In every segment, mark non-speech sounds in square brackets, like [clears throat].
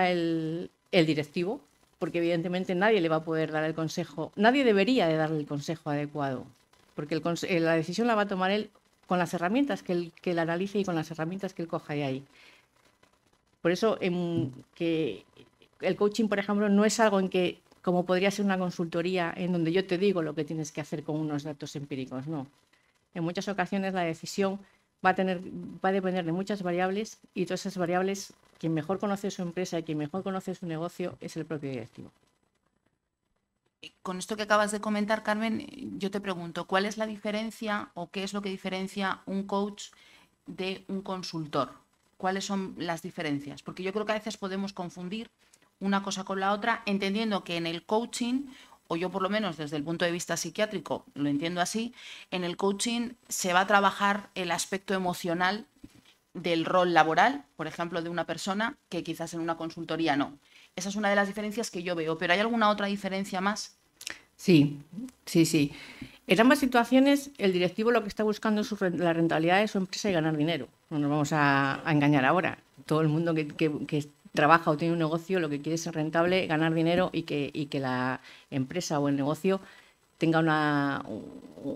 el, directivo, porque evidentemente nadie le va a poder dar el consejo, nadie debería de darle el consejo adecuado, porque eh, la decisión la va a tomar él con las herramientas que él, analice y con las herramientas que él coja de ahí. Por eso que el coaching, por ejemplo, no es algo en que, como podría ser una consultoría, en donde yo te digo lo que tienes que hacer con unos datos empíricos, no. En muchas ocasiones la decisión va a, tener, va a depender de muchas variables y todas esas variables, quien mejor conoce su empresa y quien mejor conoce su negocio es el propio directivo. Con esto que acabas de comentar, Carmen, yo te pregunto, ¿cuál es la diferencia o qué es lo que diferencia un coach de un consultor? ¿Cuáles son las diferencias? Porque yo creo que a veces podemos confundir una cosa con la otra, entendiendo que en el coaching o yo por lo menos desde el punto de vista psiquiátrico lo entiendo así, en el coaching se va a trabajar el aspecto emocional del rol laboral, por ejemplo, de una persona que quizás en una consultoría no. Esa es una de las diferencias que yo veo, pero ¿hay alguna otra diferencia más? Sí, sí, sí. En ambas situaciones, el directivo lo que está buscando es la rentabilidad de su empresa y ganar dinero. No nos vamos a, engañar ahora. Todo el mundo que, que trabaja o tiene un negocio, lo que quiere es ser rentable, ganar dinero y que, y que la empresa o el negocio tenga una,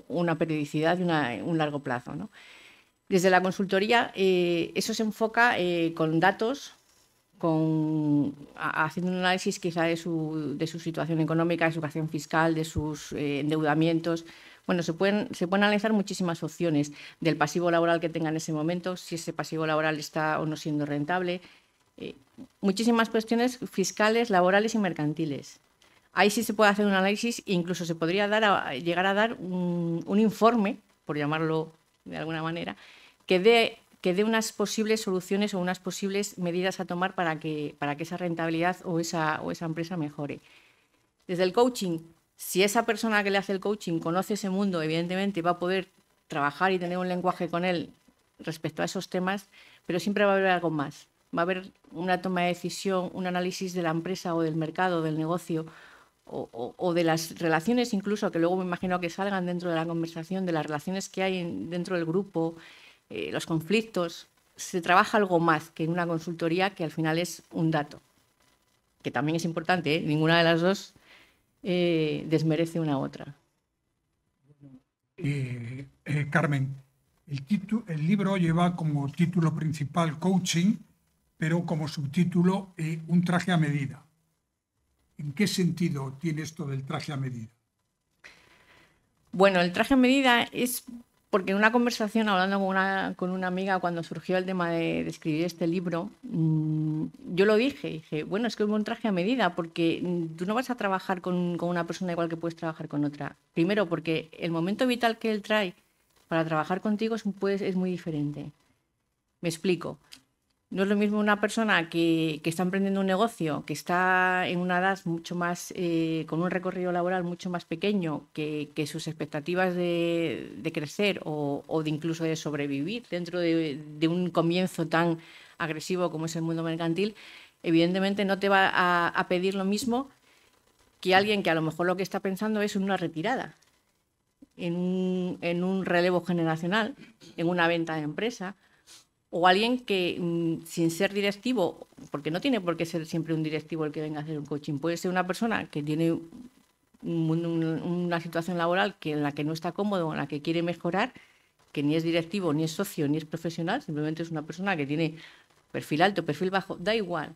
una periodicidad y un largo plazo. Desde la consultoría, eh, eso se enfoca eh, con datos, con, haciendo un análisis quizá de su, de su, situación económica, de su situación fiscal, de sus eh, endeudamientos. Bueno, se pueden, se pueden analizar muchísimas opciones del pasivo laboral que tenga en ese momento, si ese pasivo laboral está o no siendo rentable, eh, muchísimas cuestiones fiscales, laborales y mercantiles. Ahí sí se puede hacer un análisis e incluso se podría llegar a dar un, informe, por llamarlo de alguna manera, que dé, unas posibles soluciones o unas posibles medidas a tomar para que, esa rentabilidad o esa empresa mejore. Desde el coaching, si esa persona que le hace el coaching conoce ese mundo, evidentemente va a poder trabajar y tener un lenguaje con él respecto a esos temas, pero siempre va a haber algo más va a haber una toma de decisión, un análisis de la empresa o del mercado, del negocio o, de las relaciones incluso, que luego me imagino que salgan dentro de la conversación, de las relaciones que hay dentro del grupo, eh, los conflictos. Se trabaja algo más que en una consultoría que al final es un dato, que también es importante, ¿eh? ninguna de las dos eh, desmerece una u otra. Carmen, el, el libro lleva como título principal Coaching pero como subtítulo eh, Un traje a medida. ¿En qué sentido tiene esto del traje a medida? Bueno, el traje a medida es porque en una conversación hablando con una, con una amiga cuando surgió el tema de, escribir este libro, mm, yo lo dije, dije, bueno, es que es un traje a medida, porque mm, tú no vas a trabajar con, una persona igual que puedes trabajar con otra. Primero, porque el momento vital que él trae para trabajar contigo es muy diferente. Me explico. No es lo mismo una persona que, está emprendiendo un negocio, que está en una edad mucho más, eh, con un recorrido laboral mucho más pequeño, que, sus expectativas de, crecer o, de incluso de sobrevivir dentro de, un comienzo tan agresivo como es el mundo mercantil, evidentemente no te va a, pedir lo mismo que alguien que a lo mejor lo que está pensando es en una retirada, en un, en un relevo generacional, en una venta de empresa o alguien que, mm, sin ser directivo, porque no tiene por qué ser siempre un directivo el que venga a hacer un coaching, puede ser una persona que tiene una situación laboral que, en la que no está cómodo, en la que quiere mejorar, que ni es directivo, ni es socio, ni es profesional, simplemente es una persona que tiene perfil alto, perfil bajo, da igual,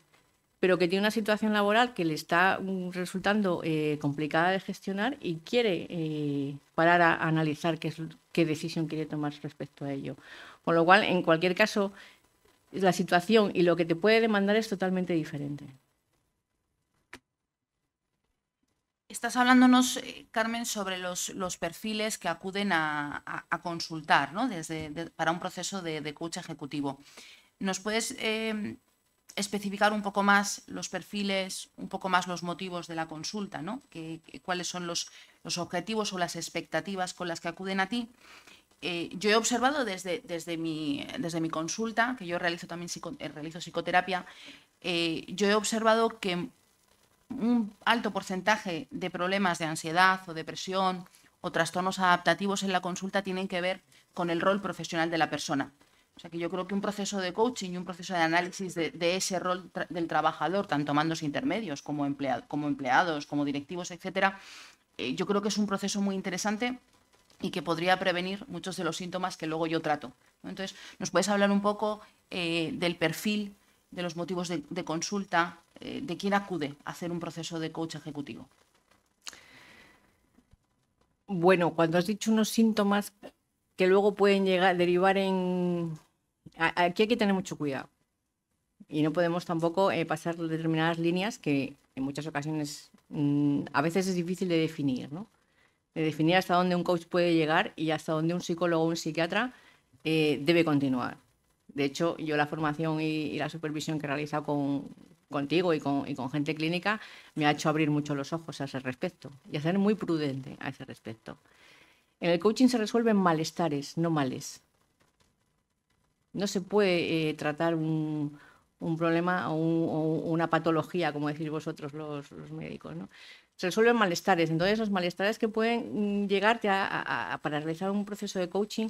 pero que tiene una situación laboral que le está mm, resultando eh, complicada de gestionar y quiere eh, parar a analizar qué decisión quiere tomar respecto a ello con lo cual, en cualquier caso, la situación y lo que te puede demandar es totalmente diferente. Estás hablándonos, eh, Carmen, sobre los, perfiles que acuden a, consultar Desde, para un proceso de, coach ejecutivo. ¿Nos puedes em, especificar un poco más los perfiles, un poco más los motivos de la consulta? ¿no? cuáles son los, los objetivos o las expectativas con las que acuden a ti? Eh, yo he observado desde, desde, mi, desde mi consulta, que yo realizo también eh, realizo psicoterapia, eh, yo he observado que un alto porcentaje de problemas de ansiedad o depresión o trastornos adaptativos en la consulta tienen que ver con el rol profesional de la persona. O sea que yo creo que un proceso de coaching y un proceso de análisis de, ese rol del trabajador, tanto mandos intermedios como, como empleados, como directivos, etcétera, yo creo que es un proceso muy interesante y que podría prevenir muchos de los síntomas que luego yo trato. Entonces, ¿nos puedes hablar un poco eh, del perfil, de los motivos de, consulta, eh, de quién acude a hacer un proceso de coach ejecutivo? Bueno, cuando has dicho unos síntomas que luego pueden llegar, derivar en... Aquí hay que tener mucho cuidado. Y no podemos tampoco eh, pasar determinadas líneas que en muchas ocasiones mm, a veces es difícil de definir, ¿no? de definir hasta dónde un coach puede llegar y hasta dónde un psicólogo o un psiquiatra eh, debe continuar. De hecho, yo la formación y, la supervisión que he realizado con, contigo y con, gente clínica me ha hecho abrir mucho los ojos a ese respecto y a ser muy prudente a ese respecto. En el coaching se resuelven malestares, no males. No se puede eh, tratar un, problema o, una patología, como decís vosotros los, los médicos. ¿no? se resuelven malestares. Entonces, los malestares que pueden mm, llegarte a, para realizar un proceso de coaching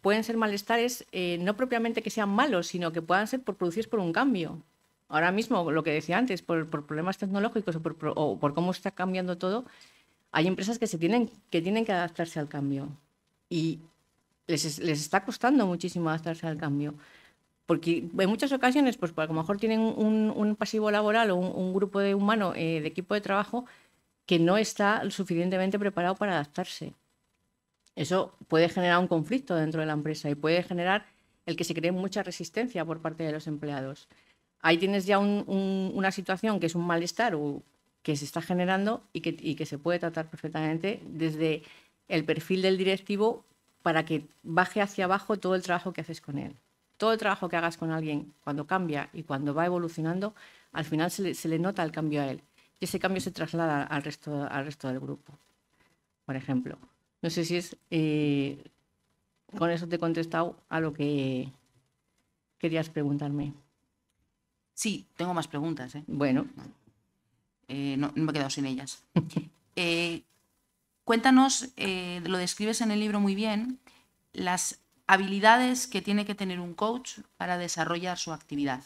pueden ser malestares eh, no propiamente que sean malos, sino que puedan ser por producirse por un cambio. Ahora mismo, lo que decía antes, por, problemas tecnológicos o por, cómo está cambiando todo, hay empresas que, se tienen, que tienen que adaptarse al cambio. Y les, les está costando muchísimo adaptarse al cambio. Porque en muchas ocasiones, pues, a lo mejor tienen un, pasivo laboral o un, grupo de humano eh, de equipo de trabajo que no está suficientemente preparado para adaptarse. Eso puede generar un conflicto dentro de la empresa y puede generar el que se cree mucha resistencia por parte de los empleados. Ahí tienes ya una situación que es un malestar o que se está generando y que, se puede tratar perfectamente desde el perfil del directivo para que baje hacia abajo todo el trabajo que haces con él. Todo el trabajo que hagas con alguien cuando cambia y cuando va evolucionando, al final se le nota el cambio a él y ese cambio se traslada al resto, al resto del grupo. Por ejemplo, no sé si es... Eh, con eso te he contestado a lo que querías preguntarme. Sí, tengo más preguntas. ¿eh? Bueno. Eh, no, me he quedado sin ellas. [laughs] cuéntanos, lo describes en el libro muy bien, las habilidades que tiene que tener un coach para desarrollar su actividad.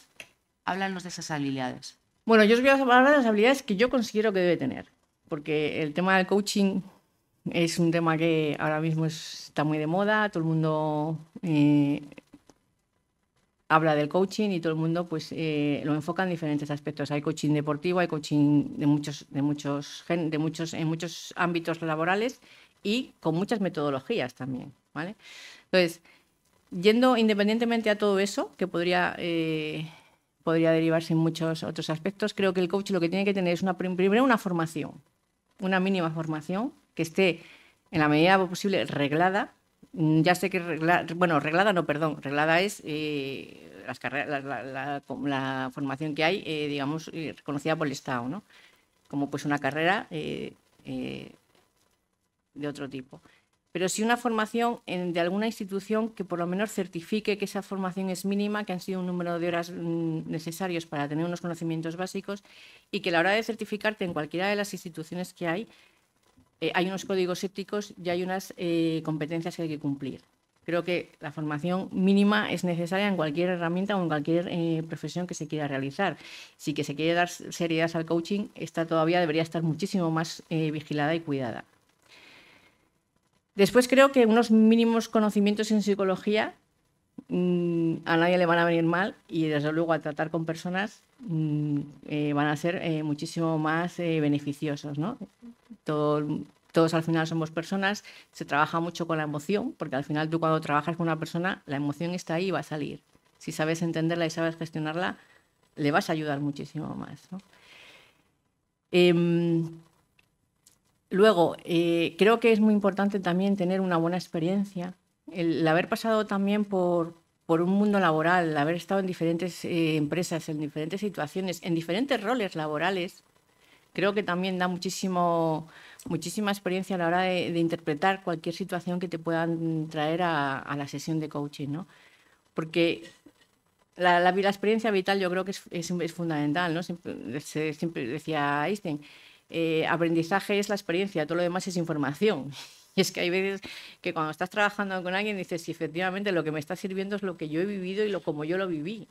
Háblanos de esas habilidades. Bueno, yo os voy a hablar de las habilidades que yo considero que debe tener, porque el tema del coaching es un tema que ahora mismo está muy de moda, todo el mundo eh, habla del coaching y todo el mundo pues eh, lo enfoca en diferentes aspectos. Hay coaching deportivo, hay coaching de muchos, de muchos, de muchos, en muchos ámbitos laborales y con muchas metodologías también, ¿vale? Entonces, yendo independientemente a todo eso, que podría eh, podría derivarse en muchos otros aspectos. Creo que el coach lo que tiene que tener es una, primero una formación, una mínima formación que esté en la medida posible reglada. Mm, ya sé que bueno, reglada no, perdón, reglada es eh, las la, formación que hay, eh, digamos, eh, reconocida por el Estado, ¿no? Como pues una carrera de otro tipo pero sí una formación de alguna institución que por lo menos certifique que esa formación es mínima, que han sido un número de horas mm, necesarios para tener unos conocimientos básicos y que a la hora de certificarte en cualquiera de las instituciones que hay, eh, hay unos códigos éticos y hay unas eh, competencias que hay que cumplir. Creo que la formación mínima es necesaria en cualquier herramienta o en cualquier eh, profesión que se quiera realizar. Si que se quiere dar seriedad al coaching, esta todavía debería estar muchísimo más vigilada y cuidada. Después creo que unos mínimos conocimientos en psicología mm, a nadie le van a venir mal y desde luego a tratar con personas mm, eh, van a ser eh, muchísimo más eh, beneficiosos. todos al final somos personas, se trabaja mucho con la emoción, porque al final tú cuando trabajas con una persona, la emoción está ahí y va a salir. Si sabes entenderla y sabes gestionarla, le vas a ayudar muchísimo más. Em, Luego, eh, creo que es muy importante también tener una buena experiencia. El, haber pasado también por, por un mundo laboral, el haber estado en diferentes eh, empresas, en diferentes situaciones, en diferentes roles laborales, creo que también da muchísimo, muchísima experiencia a la hora de, interpretar cualquier situación que te puedan traer a, la sesión de coaching. ¿no? Porque la, la, experiencia vital yo creo que es, es, fundamental. ¿no? Siempre, siempre decía Einstein eh, aprendizaje es la experiencia, todo lo demás es información. [laughs] Y es que hay veces que cuando estás trabajando con alguien dices, efectivamente lo que me está sirviendo es lo que yo he vivido y lo como yo lo viví.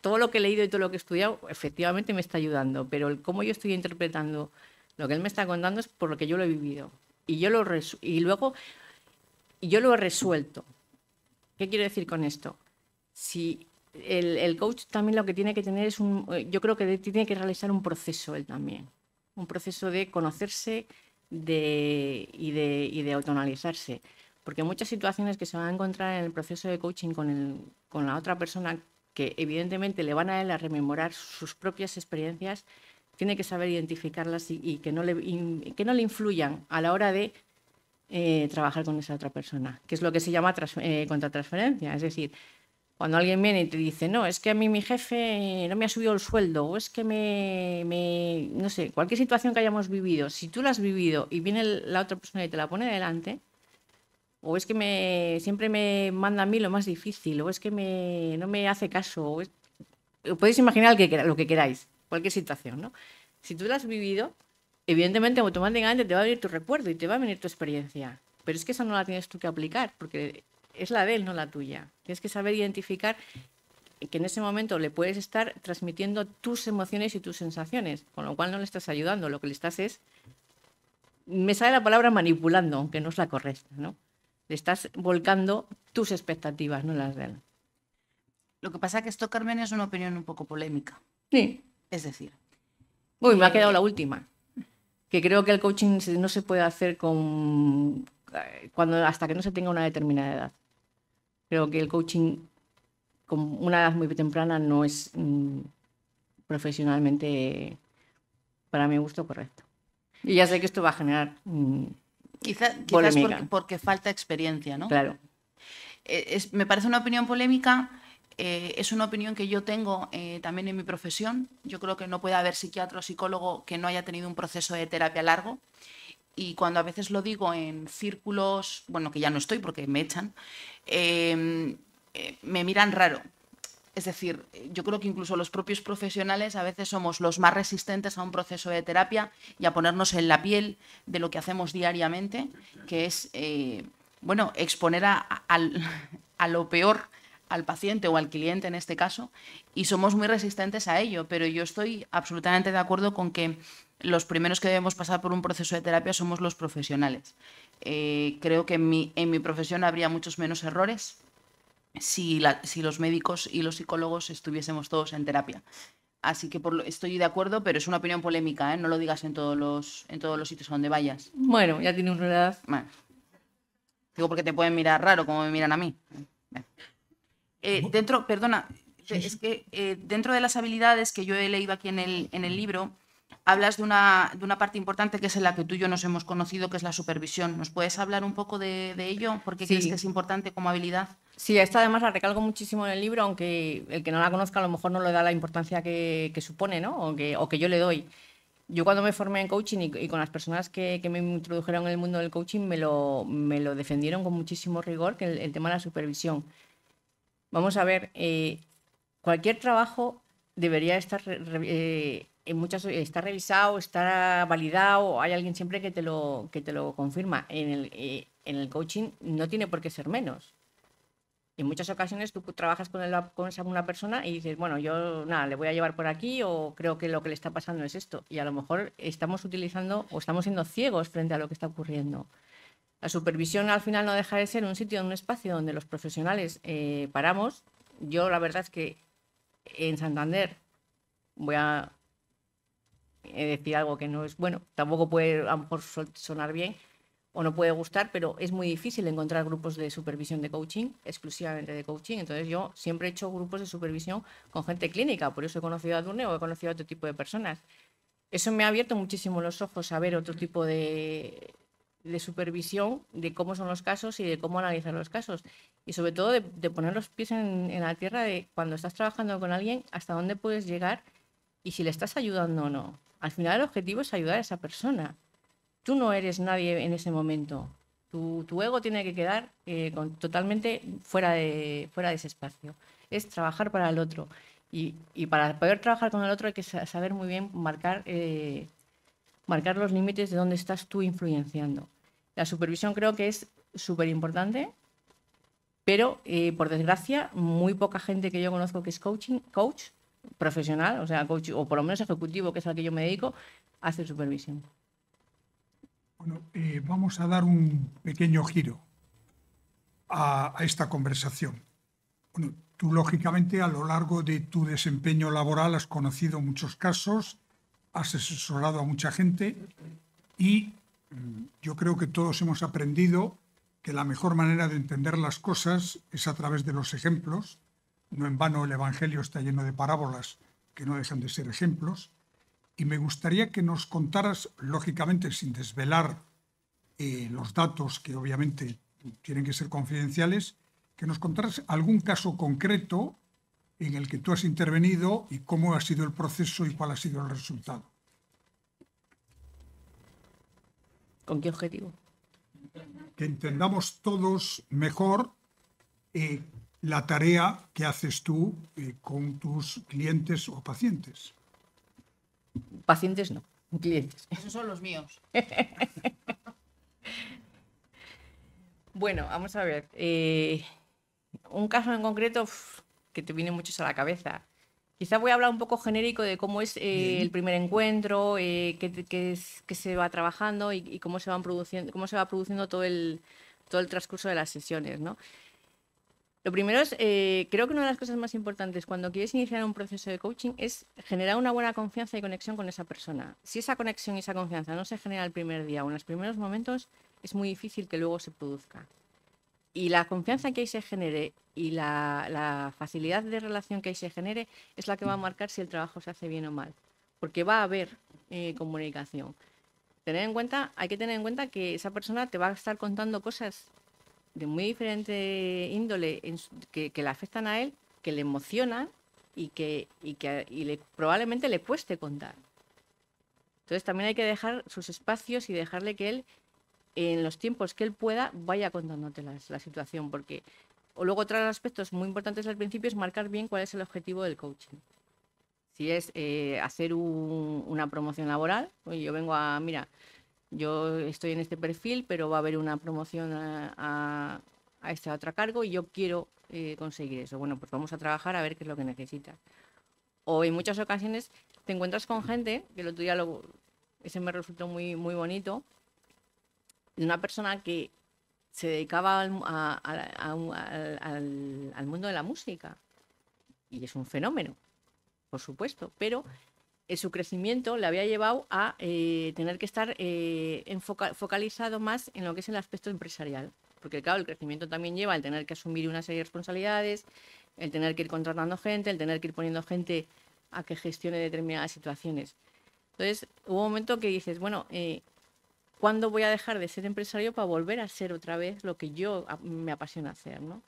Todo lo que he leído y todo lo que he estudiado efectivamente me está ayudando, pero el cómo yo estoy interpretando lo que él me está contando es por lo que yo lo he vivido. Y, yo lo y luego yo lo he resuelto. ¿Qué quiero decir con esto? Si el, el coach también lo que tiene que tener es un, yo creo que tiene que realizar un proceso él también un proceso de conocerse y, de, y de autoanalizarse. Porque muchas situaciones que se van a encontrar en el proceso de coaching con, la otra persona, que evidentemente le van a él a rememorar sus propias experiencias, tiene que saber identificarlas y, que, no le, que no le influyan a la hora de eh, trabajar con esa otra persona, que es lo que se llama contra transferencia, eh, contratransferencia. Es decir, cuando alguien viene y te dice, no, es que a mí mi jefe no me ha subido el sueldo, o es que me, no sé, cualquier situación que hayamos vivido, si tú la has vivido y viene la otra persona y te la pone delante, o es que me, siempre me manda a mí lo más difícil, o es que me, no me hace caso, o es, podéis imaginar lo que queráis, cualquier situación, ¿no? Si tú la has vivido, evidentemente automáticamente te va a venir tu recuerdo y te va a venir tu experiencia, pero es que esa no la tienes tú que aplicar, porque es la de él, no la tuya. Tienes que saber identificar que en ese momento le puedes estar transmitiendo tus emociones y tus sensaciones, con lo cual no le estás ayudando, lo que le estás es, me sale la palabra manipulando, aunque no es la correcta, ¿no? Le estás volcando tus expectativas, no las de él. Lo que pasa es que esto, Carmen, es una opinión un poco polémica. Sí. Es decir. Uy, me ha eh, quedado la última. Que creo que el coaching no se puede hacer con eh, cuando hasta que no se tenga una determinada edad. Creo que el coaching, con una edad muy temprana, no es mm, profesionalmente, para mi gusto, correcto. Y ya sé que esto va a generar. Mm, quizás porque, falta experiencia, ¿no? Claro. Eh, me parece una opinión polémica. Eh, es una opinión que yo tengo eh, también en mi profesión. Yo creo que no puede haber psiquiatra o psicólogo que no haya tenido un proceso de terapia largo y cuando a veces lo digo en círculos, bueno, que ya no estoy porque me echan, em, eh, me miran raro. Es decir, yo creo que incluso los propios profesionales a veces somos los más resistentes a un proceso de terapia y a ponernos en la piel de lo que hacemos diariamente, que es, eh, bueno, exponer [laughs] a lo peor al paciente o al cliente en este caso, y somos muy resistentes a ello, pero yo estoy absolutamente de acuerdo con que los primeros que debemos pasar por un proceso de terapia somos los profesionales. Eh, creo que en mi, profesión habría muchos menos errores si, los médicos y los psicólogos estuviésemos todos en terapia. Así que estoy de acuerdo, pero es una opinión polémica, ¿eh? no lo digas en todos los, en todos sitios donde vayas. Bueno, ya tiene una edad. Digo porque te pueden mirar raro como me miran a mí. Eh, dentro, perdona, es que dentro de las habilidades que yo he leído aquí en el libro, hablas de una, de una, parte importante que es en la que tú y yo nos hemos conocido, que es la supervisión. ¿Nos puedes hablar un poco de, ello? ¿Por qué crees que es importante como habilidad? Sí, esta además la recalco muchísimo en el libro, aunque el que no la conozca a lo mejor no le da la importancia que, supone, ¿no? O que, yo le doy. Yo cuando me formé en coaching y, con las personas que, me introdujeron en el mundo del coaching me lo, me lo defendieron con muchísimo rigor, que el, tema de la supervisión. Vamos a ver, eh, cualquier trabajo debería estar eh, en muchas está revisado, está validado, hay alguien siempre que te lo, que te lo confirma. En el, eh, en el coaching no tiene por qué ser menos. En muchas ocasiones tú trabajas con, el, con una persona y dices, bueno, yo nada, le voy a llevar por aquí o creo que lo que le está pasando es esto. Y a lo mejor estamos utilizando o estamos siendo ciegos frente a lo que está ocurriendo. La supervisión al final no deja de ser un sitio, un espacio donde los profesionales eh, paramos. Yo la verdad es que en Santander voy a eh, decir algo que no es bueno, tampoco puede a lo mejor sonar bien o no puede gustar, pero es muy difícil encontrar grupos de supervisión de coaching, exclusivamente de coaching. Entonces yo siempre he hecho grupos de supervisión con gente clínica, por eso he conocido a Dune o he conocido a otro tipo de personas. Eso me ha abierto muchísimo los ojos a ver otro tipo de, supervisión, de cómo son los casos y de cómo analizar los casos. Y sobre todo de, poner los pies en, en la tierra de cuando estás trabajando con alguien, hasta dónde puedes llegar y si le estás ayudando o no. Al final el objetivo es ayudar a esa persona. Tú no eres nadie en ese momento. Tu, ego tiene que quedar eh, totalmente fuera de, fuera de ese espacio. Es trabajar para el otro. Y, para poder trabajar con el otro hay que saber muy bien marcar, eh, marcar los límites de dónde estás tú influenciando. La supervisión creo que es súper importante, pero eh, por desgracia muy poca gente que yo conozco que es coaching, coach profesional, o sea, coach, o por lo menos ejecutivo, que es al que yo me dedico, hace supervisión. Bueno, eh, vamos a dar un pequeño giro a, esta conversación. tú lógicamente a lo largo de tu desempeño laboral has conocido muchos casos, has asesorado a mucha gente y yo creo que todos hemos aprendido que la mejor manera de entender las cosas es a través de los ejemplos no en vano el Evangelio está lleno de parábolas que no dejan de ser ejemplos. Y me gustaría que nos contaras, lógicamente, sin desvelar eh, los datos que obviamente tienen que ser confidenciales, que nos contaras algún caso concreto en el que tú has intervenido y cómo ha sido el proceso y cuál ha sido el resultado. ¿Con qué objetivo? Que entendamos todos mejor eh, la tarea que haces tú eh, con tus clientes o pacientes. Pacientes no, clientes. Esos son los míos. [laughs] bueno, vamos a ver. Eh, un caso en concreto que te viene mucho a la cabeza. Quizá voy a hablar un poco genérico de cómo es eh, el primer encuentro, qué, se va trabajando y, cómo, se produciendo, cómo se va produciendo todo el, todo el transcurso de las sesiones. ¿no? Lo primero es, eh, creo que una de las cosas más importantes cuando quieres iniciar un proceso de coaching es generar una buena confianza y conexión con esa persona. Si esa conexión y esa confianza no se genera el primer día o en los primeros momentos, es muy difícil que luego se produzca. Y la confianza que ahí se genere y la, facilidad de relación que ahí se genere es la que va a marcar si el trabajo se hace bien o mal, porque va a haber eh, comunicación tener en cuenta, hay que tener en cuenta que esa persona te va a estar contando cosas de muy diferente índole que, le afectan a él, que le emocionan y que, y que probablemente le cueste contar. Entonces también hay que dejar sus espacios y dejarle que él, en los tiempos que él pueda, vaya contándote la, situación, porque o luego otros aspectos muy importantes al principio es marcar bien cuál es el objetivo del coaching. Si es eh, hacer una promoción laboral, yo vengo a, mira, yo estoy en este perfil, pero va a haber una promoción a, este otro cargo y yo quiero eh, conseguir eso. Bueno, pues vamos a trabajar a ver qué es lo que necesitas. O en muchas ocasiones te encuentras con gente, que el otro día ese me resultó muy, muy bonito, de una persona que se dedicaba al, al mundo de la música. Y es un fenómeno, por supuesto, pero eh, su crecimiento le había llevado a eh, tener que estar eh, focalizado más en lo que es el aspecto empresarial. Porque claro, el crecimiento también lleva el tener que asumir una serie de responsabilidades, el tener que ir contratando gente, el tener que ir poniendo gente a que gestione determinadas situaciones. Entonces, hubo un momento que dices, bueno, eh, ¿cuándo voy a dejar de ser empresario para volver a ser otra vez lo que yo ah, me apasiona hacer? ¿no?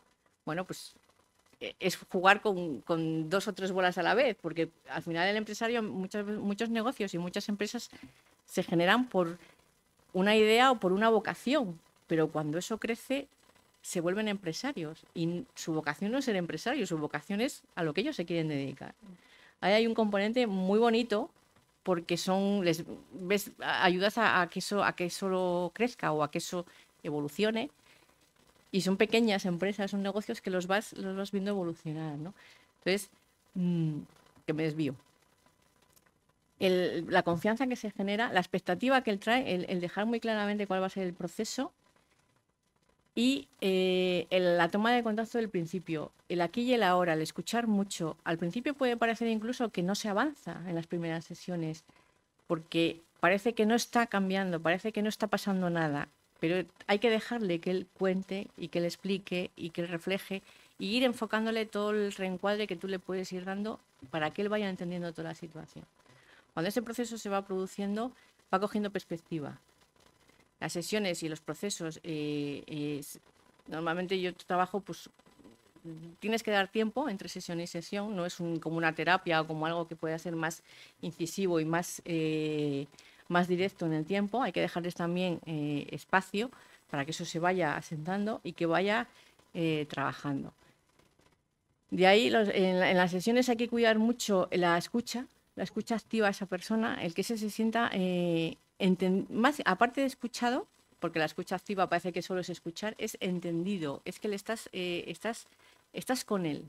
Bueno, pues eh, es jugar con, dos o tres bolas a la vez, porque al final el empresario, muchos negocios y muchas empresas se generan por una idea o por una vocación, pero cuando eso crece se vuelven empresarios y su vocación no es ser empresario, su vocación es a lo que ellos se quieren dedicar. Ahí hay un componente muy bonito porque son les ayudas a, que eso a que eso crezca o a que eso evolucione y son pequeñas empresas, son negocios que los vas, los viendo evolucionar, ¿no? Entonces, mm, que me desvío. la confianza que se genera, la expectativa que él trae, el, dejar muy claramente cuál va a ser el proceso y eh, la toma de contacto del principio, el aquí y el ahora, el escuchar mucho. Al principio puede parecer incluso que no se avanza en las primeras sesiones porque parece que no está cambiando, parece que no está pasando nada pero hay que dejarle que él cuente y que él explique y que él refleje y ir enfocándole todo el reencuadre que tú le puedes ir dando para que él vaya entendiendo toda la situación. Cuando ese proceso se va produciendo, va cogiendo perspectiva. Las sesiones y los procesos, eh, normalmente yo trabajo, pues tienes que dar tiempo entre sesión y sesión, no es como una terapia o como algo que pueda ser más incisivo y más... Eh, más directo en el tiempo, hay que dejarles también eh, espacio para que eso se vaya asentando y que vaya eh, trabajando. De ahí, en, las sesiones hay que cuidar mucho la escucha, la escucha activa a esa persona, el que se, se sienta eh, más, aparte de escuchado, porque la escucha activa parece que solo es escuchar, es entendido, es que le estás, estás, estás con él.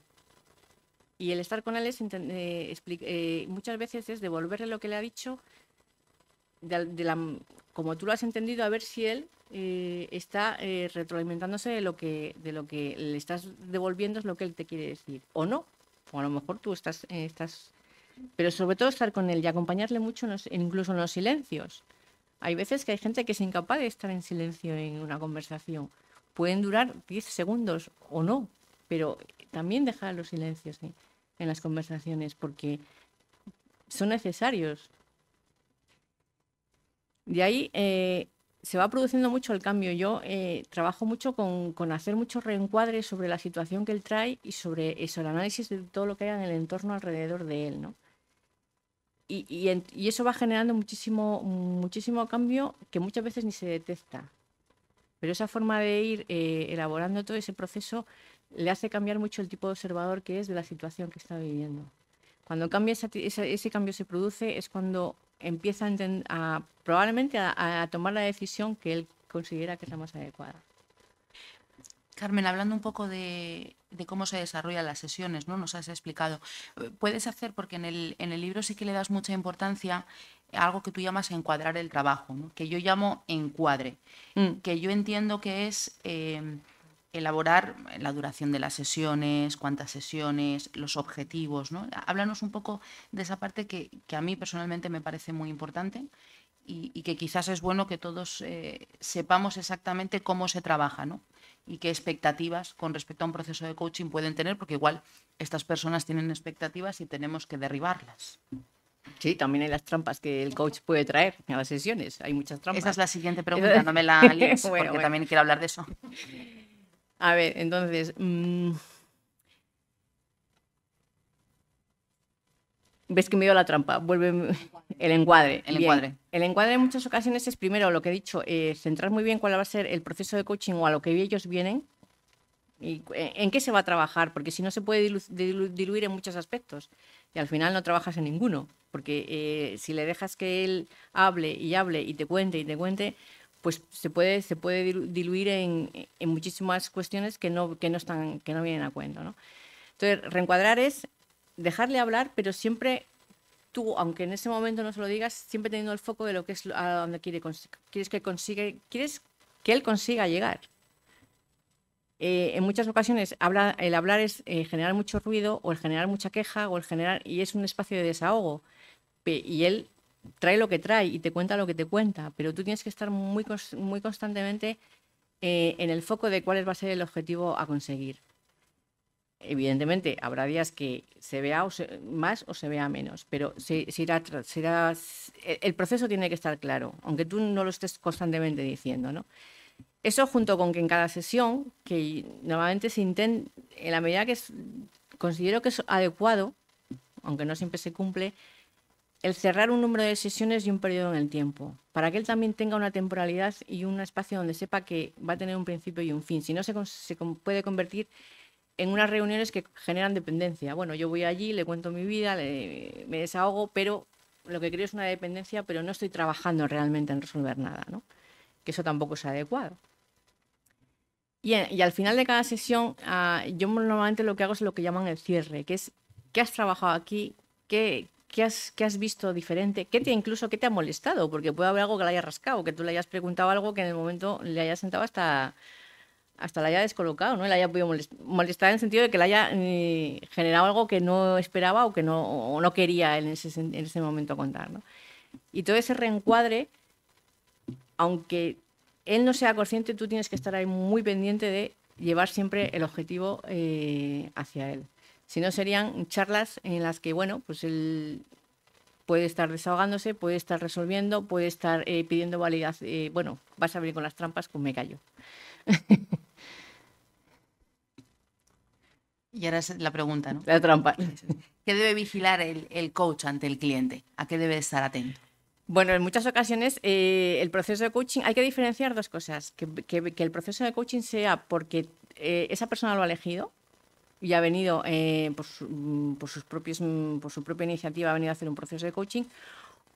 Y el estar con él muchas veces es devolverle lo que le ha dicho la, como tú lo has entendido, a ver si él eh, está eh, retroalimentándose de lo, que, le estás devolviendo, es lo que él te quiere decir, o no. O a lo mejor tú estás, eh, Pero sobre todo estar con él y acompañarle mucho, incluso en los silencios. Hay veces que hay gente que es incapaz de estar en silencio en una conversación. Pueden durar 10 segundos o no, pero también dejar los silencios en las conversaciones porque son necesarios de ahí eh, se va produciendo mucho el cambio. Yo eh, trabajo mucho con, hacer muchos reencuadres sobre la situación que él trae y sobre eso, el análisis de todo lo que hay en el entorno alrededor de él, ¿no? Y, eso va generando muchísimo, muchísimo cambio que muchas veces ni se detecta. Pero esa forma de ir eh, elaborando todo ese proceso le hace cambiar mucho el tipo de observador que es de la situación que está viviendo. Cuando cambia ese cambio se produce es cuando empieza probablemente a, tomar la decisión que él considera que es la más adecuada. Carmen, hablando un poco de, cómo se desarrollan las sesiones, ¿no? Nos has explicado. Puedes hacer, porque en el, libro sí que le das mucha importancia a algo que tú llamas encuadrar el trabajo, que yo llamo encuadre, mm. que yo entiendo que es eh, elaborar eh, la duración de las sesiones, cuántas sesiones, los objetivos. ¿no? Háblanos un poco de esa parte que, a mí personalmente me parece muy importante y, que quizás es bueno que todos eh, sepamos exactamente cómo se trabaja ¿no? y qué expectativas con respecto a un proceso de coaching pueden tener, porque igual estas personas tienen expectativas y tenemos que derribarlas. Sí, también hay las trampas que el coach puede traer a las sesiones. Hay muchas trampas. Esa es la siguiente pregunta, no me la [laughs] porque también quiero hablar de eso. A ver, entonces. Mm. Ves que me dio la trampa, vuelve el encuadre. El encuadre. El encuadre en muchas ocasiones es primero lo que he dicho, eh, centrar muy bien cuál va a ser el proceso de coaching o a lo que ellos vienen y eh, en qué se va a trabajar, porque si no se puede diluir en muchos aspectos y al final no trabajas en ninguno, porque eh, si le dejas que él hable y hable y te cuente y te cuente, pues se puede, se puede diluir en, muchísimas cuestiones que no, que, no están, que no vienen a cuento. ¿no? Entonces, reencuadrar es dejarle hablar, pero siempre tú, aunque en ese momento no se lo digas, siempre teniendo el foco de lo que es a donde quiere, quieres que consigue, quieres que él consiga llegar. Eh, en muchas ocasiones habla, el hablar es eh, generar mucho ruido o el generar mucha queja o el generar y es un espacio de desahogo y él trae lo que trae y te cuenta lo que te cuenta, pero tú tienes que estar muy, muy constantemente eh, en el foco de cuál va a ser el objetivo a conseguir. Evidentemente, habrá días que se vea más o se vea menos, pero se, e, el proceso tiene que estar claro, aunque tú no lo estés constantemente diciendo. ¿no? Eso junto con que en cada sesión, que normalmente se intenta, en la medida que considero que es adecuado, aunque no siempre se cumple, el cerrar un número de sesiones y un periodo en el tiempo, para que él también tenga una temporalidad y un espacio donde sepa que va a tener un principio y un fin. Si no, se, puede convertir en unas reuniones que generan dependencia. Bueno, yo voy allí, le cuento mi vida, me desahogo, pero lo que creo es una dependencia, pero no estoy trabajando realmente en resolver nada, ¿no? Que eso tampoco es adecuado. Y, eh, al final de cada sesión, ah, yo normalmente lo que hago es lo que llaman el cierre, que es qué has trabajado aquí, qué, ¿Qué has, visto diferente? ¿Qué te incluso te ha molestado? Porque puede haber algo que le haya rascado, que tú le hayas preguntado algo que en el momento le haya sentado hasta hasta la haya descolocado, ¿no? Le haya podido molestar en el sentido de que le haya eh, generado algo que no esperaba o que no, no quería en ese, en ese momento contar, ¿no? Y todo ese reencuadre, aunque él no sea consciente, tú tienes que estar ahí muy pendiente de llevar siempre el objetivo eh, hacia él. Si no, serían charlas en las que, bueno, pues él puede estar desahogándose, puede estar resolviendo, puede estar eh, pidiendo validación. Eh, bueno, vas a abrir con las trampas, pues me callo. [laughs] Y ahora es la pregunta, ¿no? La trampa. ¿Qué debe vigilar el, coach ante el cliente? ¿A qué debe estar atento? Bueno, en muchas ocasiones eh, el proceso de coaching, hay que diferenciar dos cosas. Que, el proceso de coaching sea porque esa persona lo ha elegido, y ha venido eh, por, su, mm, sus propios, mm, por su propia iniciativa, ha venido a hacer un proceso de coaching,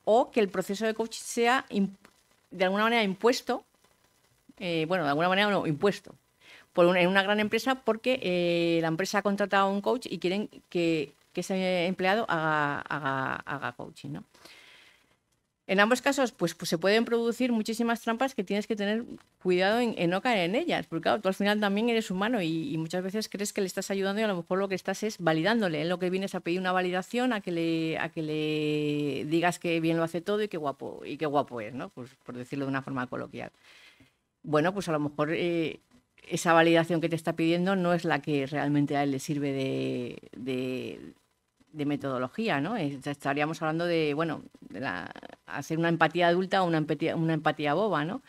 o que el proceso de coaching sea de alguna manera impuesto, eh, bueno, de alguna manera no, impuesto, por en una gran empresa porque eh, la empresa ha contratado a un coach y quieren que, que ese empleado haga, haga coaching, ¿no? En ambos casos, pues, pues, se pueden producir muchísimas trampas que tienes que tener cuidado en, no caer en ellas, porque claro, tú al final también eres humano y, muchas veces crees que le estás ayudando y a lo mejor lo que estás es validándole, en lo que vienes a pedir una validación, a que le, digas que bien lo hace todo y qué guapo, y qué guapo es, ¿no? Pues, por decirlo de una forma coloquial. Bueno, pues a lo mejor eh, esa validación que te está pidiendo no es la que realmente a él le sirve de de metodología, ¿no? Estaríamos hablando de, bueno, hacer una empatía adulta o una empatía, boba, ¿no?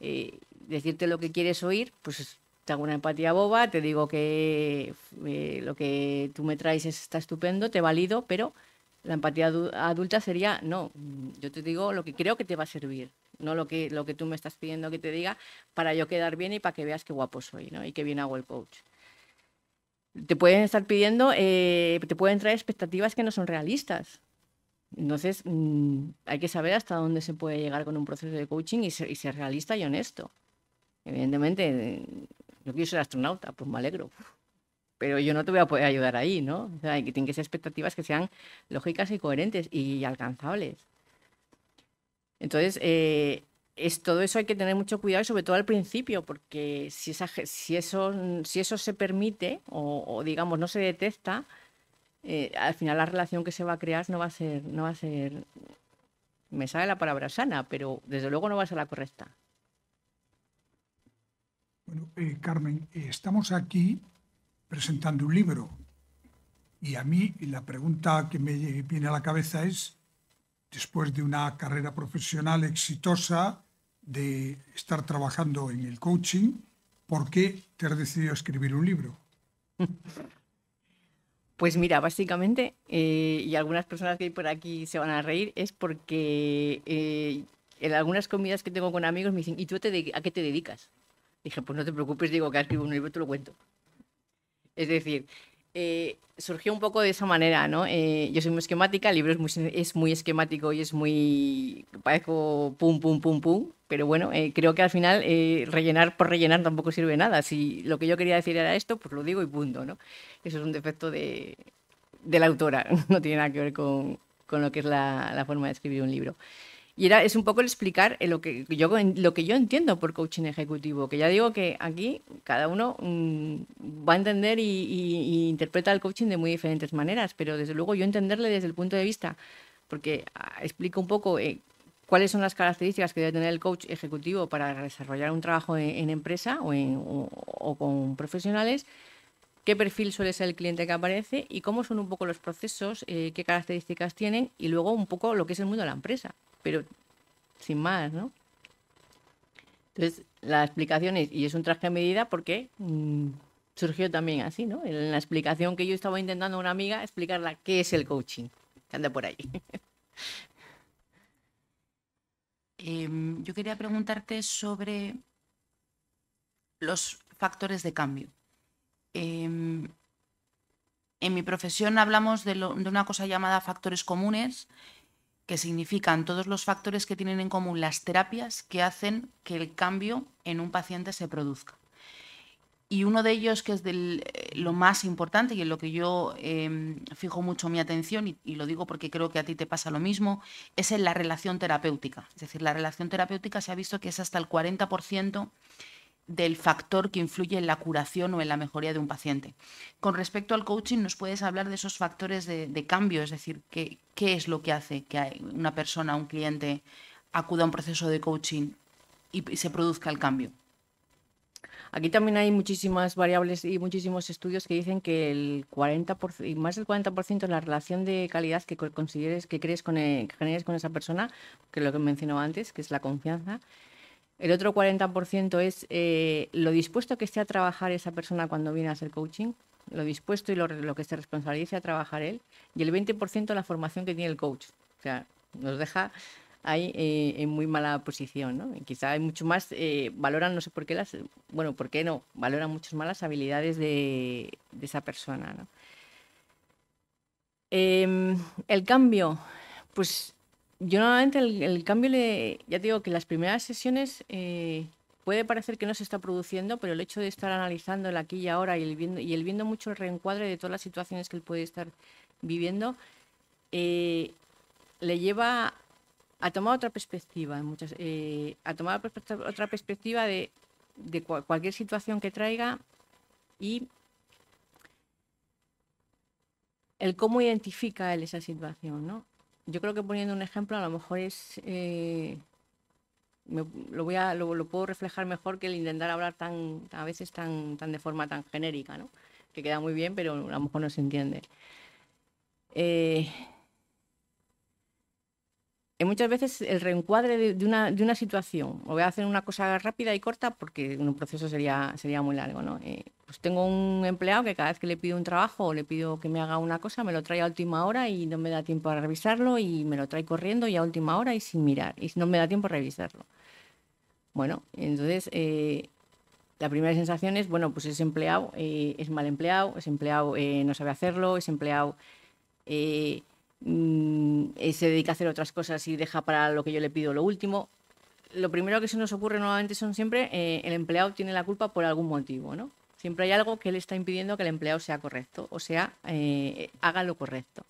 Eh, decirte lo que quieres oír, pues te hago una empatía boba, te digo que eh, lo que tú me traes está estupendo, te valido, pero la empatía adulta sería, no, yo te digo lo que creo que te va a servir, no lo que, lo que tú me estás pidiendo que te diga para yo quedar bien y para que veas qué guapo soy, ¿no? Y qué bien hago el coach te pueden estar pidiendo, eh, te pueden traer expectativas que no son realistas. Entonces, mm, hay que saber hasta dónde se puede llegar con un proceso de coaching y ser, realista y honesto. Evidentemente, mm, yo quiero ser astronauta, pues me alegro. Pero yo no te voy a poder ayudar ahí, ¿no? O sea, hay que tener que ser expectativas que sean lógicas y coherentes y alcanzables. Entonces, eh, es, todo eso hay que tener mucho cuidado, y sobre todo al principio, porque si, si, eso, si eso se permite o, digamos no se detecta, eh, al final la relación que se va a crear no va a ser, no va a ser, me sale la palabra sana, pero desde luego no va a ser la correcta. Bueno, eh, Carmen, eh, estamos aquí presentando un libro y a mí la pregunta que me viene a la cabeza es después de una carrera profesional exitosa, de estar trabajando en el coaching, ¿por qué te has decidido escribir un libro? [laughs] Pues mira, básicamente, eh, y algunas personas que hay por aquí se van a reír, es porque eh, en algunas comidas que tengo con amigos me dicen, ¿y tú a qué te dedicas? Dije, pues no te preocupes, digo que escribo escrito un libro, te lo cuento. Es decir, eh, surgió un poco de esa manera, ¿no? Eh, yo soy muy esquemática, el libro es muy, esquemático y es muy... parezco pum, pum, pum, pum, pero bueno, eh, creo que al final rellenar por rellenar tampoco sirve nada. Si lo que yo quería decir era esto, pues lo digo y punto, ¿no? Eso es un defecto de, de la autora, [laughs] no tiene nada que ver con, con lo que es la forma de escribir un libro. Y era, es un poco el explicar lo, que yo, lo que yo entiendo por coaching ejecutivo, que ya digo que aquí cada uno mm, va a entender y, interpreta el coaching de muy diferentes maneras, pero desde luego yo entenderle desde el punto de vista, porque ah, explico un poco eh, cuáles son las características que debe tener el coach ejecutivo para desarrollar un trabajo en, empresa o con profesionales qué perfil suele ser el cliente que aparece y cómo son un poco los procesos, eh, qué características tienen y luego un poco lo que es el mundo de la empresa, pero sin más, ¿no? Entonces, la explicación es, y es un traje a medida porque mm, surgió también así, ¿no? En la explicación que yo estaba intentando a una amiga explicarla qué es el coaching, que anda por ahí. [laughs] Em, yo quería preguntarte sobre los factores de cambio Em, en mi profesión hablamos de, una cosa llamada factores comunes, que significan todos los factores que tienen en común las terapias que hacen que el cambio en un paciente se produzca. Y uno de ellos, que es eh, lo más importante y en lo que yo em, fijo mucho mi atención, y, y, lo digo porque creo que a ti te pasa lo mismo, es en la relación terapéutica. Es decir, la relación terapéutica se ha visto que es hasta el 40% del factor que influye en la curación o en la mejoría de un paciente. Con respecto al coaching, ¿nos puedes hablar de esos factores de, cambio? Es decir, ¿qué, es lo que hace que una persona, un cliente, acuda a un proceso de coaching y, se produzca el cambio? Aquí también hay muchísimas variables y muchísimos estudios que dicen que el 40% y más del 40% de la relación de calidad que consideres que crees con eh, que generes con esa persona, que es lo que mencionaba antes, que es la confianza, el otro 40% es eh, lo dispuesto que esté a trabajar esa persona cuando viene a hacer coaching, lo dispuesto y lo, que se responsabilice a trabajar él, y el 20% la formación que tiene el coach. O sea, nos deja ahí eh, en muy mala posición, quizá hay mucho más, eh, valoran, no sé por qué las, bueno, por qué no, valoran mucho más las habilidades de, esa persona, em, el cambio, pues yo normalmente el, cambio, le, ya te digo que las primeras sesiones eh, puede parecer que no se está produciendo, pero el hecho de estar analizando el aquí y ahora y el viendo, y el viendo mucho el reencuadre de todas las situaciones que él puede estar viviendo, eh, le lleva a tomar otra perspectiva, muchas, eh, a tomar otra perspectiva de, cualquier situación que traiga y el cómo identifica él esa situación, ¿no? yo creo que poniendo un ejemplo a lo mejor es... Eh, lo, voy a, lo, puedo reflejar mejor que el intentar hablar tan, a veces tan, tan de forma tan genérica, ¿no? que queda muy bien, pero a lo mejor no se entiende. Eh, eh, muchas veces el reencuadre de, una, situación, o voy a hacer una cosa rápida y corta porque un proceso sería, sería muy largo, eh, pues tengo un empleado que cada vez que le pido un trabajo o le pido que me haga una cosa, me lo trae a última hora y no me da tiempo a revisarlo y me lo trae corriendo y a última hora y sin mirar, y no me da tiempo a revisarlo. Bueno, entonces eh, la primera sensación es, bueno, pues ese empleado es mal empleado, es empleado no sabe hacerlo, es empleado... Mm, se dedica a hacer otras cosas y deja para lo que yo le pido lo último. Lo primero que se nos ocurre normalmente son siempre eh, el empleado tiene la culpa por algún motivo, ¿no? Siempre hay algo que le está impidiendo que el empleado sea correcto, o sea, eh, haga lo correcto.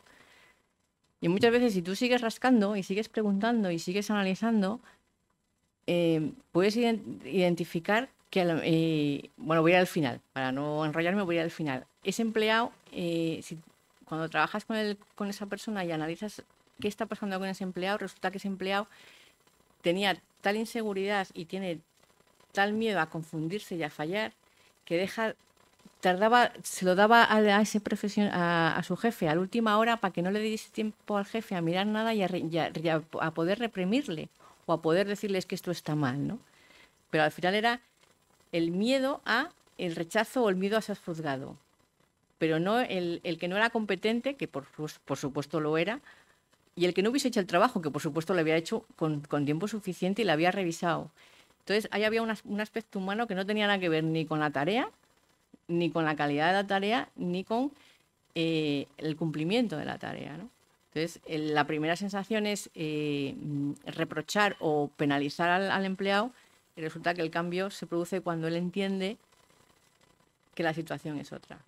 Y muchas veces si tú sigues rascando y sigues preguntando y sigues analizando, eh, puedes identificar que, bueno, voy a ir al final, para no enrollarme, voy a ir al final. Ese empleado, eh, si cuando trabajas con, el, con esa persona y analizas qué está pasando con ese empleado, resulta que ese empleado tenía tal inseguridad y tiene tal miedo a confundirse y a fallar que deja tardaba se lo daba a, ese a, su jefe a la última hora para que no le diese tiempo al jefe a mirar nada y a, poder reprimirle o a poder decirles que esto está mal no pero al final era el miedo a el rechazo o el miedo a ser juzgado pero no el, que no era competente, que por, supuesto lo era, y el que no hubiese hecho el trabajo, que por supuesto lo había hecho con, tiempo suficiente y lo había revisado. Entonces, ahí había un aspecto humano que no tenía nada que ver ni con la tarea, ni con la calidad de la tarea, ni con eh, el cumplimiento de la tarea. Entonces, la primera sensación es eh, reprochar o penalizar al, empleado y resulta que el cambio se produce cuando él entiende que la situación es otra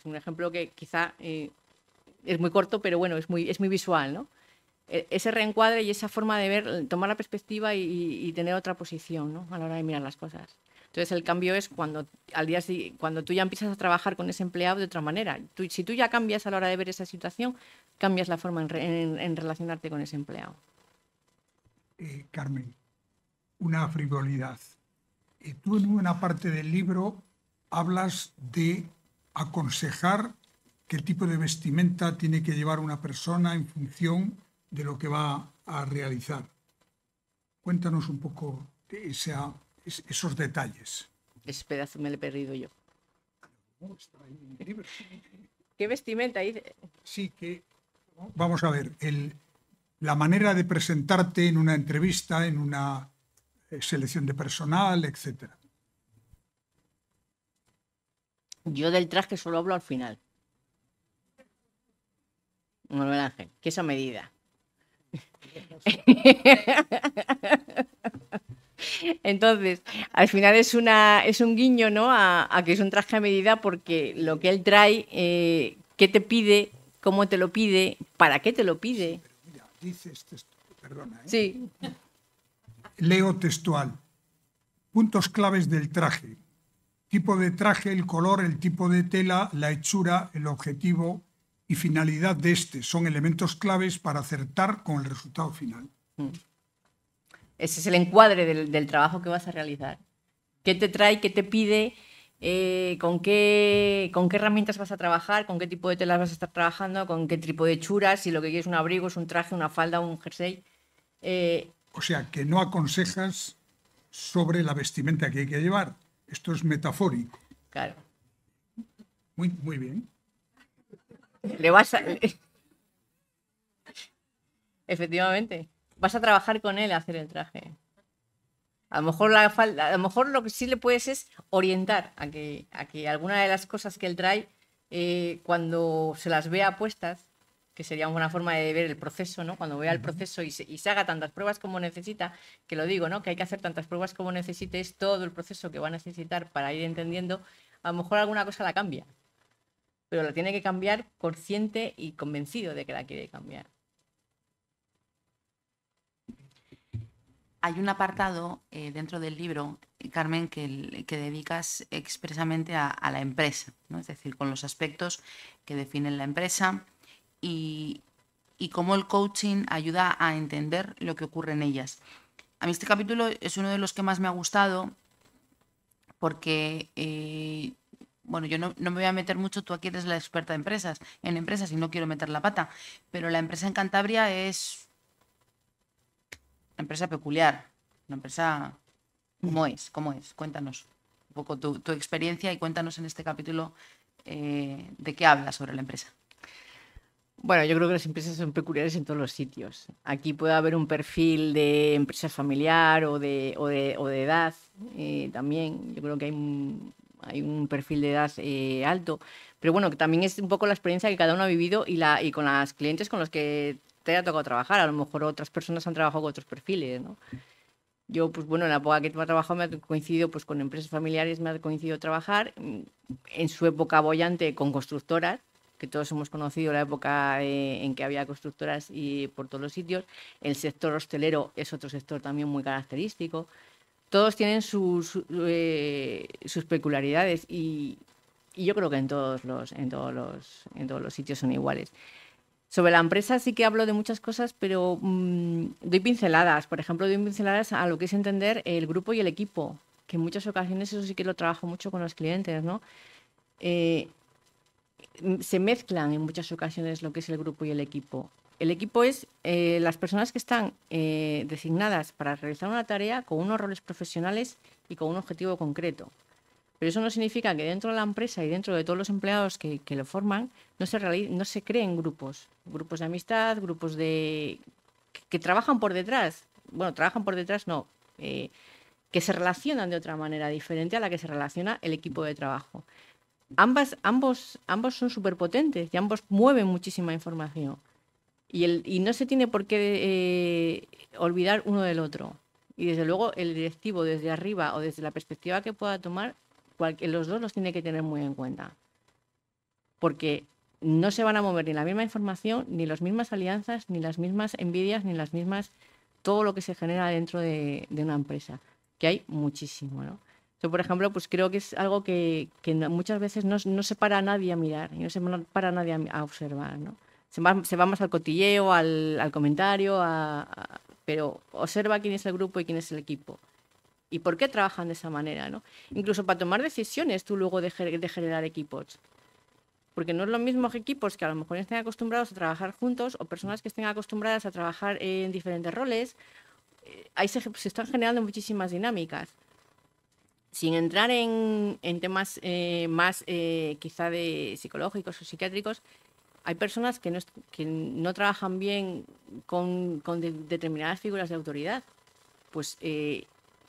es un ejemplo que quizá eh, es muy corto, pero bueno, es muy, es muy visual, ¿no? E, ese reencuadre y esa forma de ver, tomar la perspectiva y, tener otra posición ¿no? a la hora de mirar las cosas. Entonces el cambio es cuando al día cuando tú ya empiezas a trabajar con ese empleado de otra manera. si tú ya cambias a la hora de ver esa situación, cambias la forma en, relacionarte con ese empleado. Eh, Carmen, una frivolidad. Eh, tú en una parte del libro hablas de aconsejar qué tipo de vestimenta tiene que llevar una persona en función de lo que va a realizar. Cuéntanos un poco esos detalles. Ese pedazo me lo he perdido yo. ¿Qué vestimenta? Sí, que vamos a ver, el, la manera de presentarte en una entrevista, en una eh, selección de personal, etcétera. Yo del traje solo hablo al final. Manuel Ángel, que esa medida. Entonces, al final es una es un guiño, ¿no? A, que es un traje a medida porque lo que él trae, eh, qué te pide, cómo te lo pide, para qué te lo pide. perdona. ¿eh? Sí. Leo textual. Puntos claves del traje tipo de traje, el color, el tipo de tela, la hechura, el objetivo y finalidad de este son elementos claves para acertar con el resultado final. Mm. Ese es el encuadre del, trabajo que vas a realizar. ¿Qué te trae? ¿Qué te pide? Eh, ¿con, qué, con qué herramientas vas a trabajar, con qué tipo de telas vas a estar trabajando, con qué tipo de hechuras, si lo que quieres es un abrigo, es un traje, una falda, un jersey. Eh, o sea, que no aconsejas sobre la vestimenta que hay que llevar. Esto es metafórico. Claro. Muy, muy bien. Le vas a... Efectivamente. Vas a trabajar con él a hacer el traje. A lo mejor la a lo mejor lo que sí le puedes es orientar a que, a que alguna de las cosas que él trae, eh, cuando se las vea puestas, que sería una forma de ver el proceso, Cuando voy al proceso y se, haga tantas pruebas como necesita, que lo digo, ¿no? Que hay que hacer tantas pruebas como necesite, es todo el proceso que va a necesitar para ir entendiendo, a lo mejor alguna cosa la cambia, pero la tiene que cambiar consciente y convencido de que la quiere cambiar. Hay un apartado eh, dentro del libro, Carmen, que, dedicas expresamente a, la empresa, ¿no? es decir, con los aspectos que definen la empresa, y, cómo el coaching ayuda a entender lo que ocurre en ellas. A mí este capítulo es uno de los que más me ha gustado porque, eh, bueno, yo no, me voy a meter mucho, tú aquí eres la experta de empresas, en empresas y no quiero meter la pata, pero la empresa en Cantabria es una empresa peculiar, una empresa... ¿Cómo es? ¿Cómo es? Cuéntanos un poco tu, experiencia y cuéntanos en este capítulo eh, de qué habla sobre la empresa. Bueno, yo creo que las empresas son peculiares en todos los sitios. Aquí puede haber un perfil de empresa familiar o de, o de, edad eh, también. Yo creo que hay un, hay un perfil de edad eh, alto. Pero bueno, también es un poco la experiencia que cada uno ha vivido y, la, y con las clientes con los que te ha tocado trabajar. A lo mejor otras personas han trabajado con otros perfiles, ¿no? Yo, pues bueno, en la época que he trabajado me ha coincidido pues, con empresas familiares, me ha coincidido trabajar mm, en su época bollante con constructoras que todos hemos conocido la época eh, en que había constructoras y por todos los sitios. El sector hostelero es otro sector también muy característico. Todos tienen sus, eh, sus peculiaridades y, yo creo que en todos, los, en, todos los, en todos los sitios son iguales. Sobre la empresa sí que hablo de muchas cosas, pero mm, doy pinceladas. Por ejemplo, doy pinceladas a lo que es entender el grupo y el equipo, que en muchas ocasiones eso sí que lo trabajo mucho con los clientes, ¿no? Eh, se mezclan en muchas ocasiones lo que es el grupo y el equipo. El equipo es eh, las personas que están eh, designadas para realizar una tarea con unos roles profesionales y con un objetivo concreto. Pero eso no significa que dentro de la empresa y dentro de todos los empleados que, lo forman no se, creen grupos, grupos de amistad, grupos de que, trabajan por detrás. Bueno, trabajan por detrás, no. Eh, que se relacionan de otra manera diferente a la que se relaciona el equipo de trabajo ambas, ambos, ambos son superpotentes potentes y ambos mueven muchísima información. Y, no se tiene por qué eh, olvidar uno del otro. Y desde luego el directivo desde arriba o desde la perspectiva que pueda tomar, los dos los tiene que tener muy en cuenta. Porque no se van a mover ni la misma información, ni las mismas alianzas, ni las mismas envidias, ni las mismas todo lo que se genera dentro de, de una empresa, que hay muchísimo, ¿no? Yo, por ejemplo, pues creo que es algo que, muchas veces no, se para nadie a mirar, no se para nadie a, observar, ¿no? Se va, más al cotilleo, al, comentario, pero observa quién es el grupo y quién es el equipo. ¿Y por qué trabajan de esa manera? ¿no? Incluso para tomar decisiones tú luego de, generar equipos. Porque no es lo mismo equipos que a lo mejor estén acostumbrados a trabajar juntos o personas que estén acostumbradas a trabajar en diferentes roles. Eh, ahí se están generando muchísimas dinámicas sin entrar en, temas eh, más eh, quizá de psicológicos o psiquiátricos, hay personas que no, trabajan bien con, determinadas figuras de autoridad. Pues eh,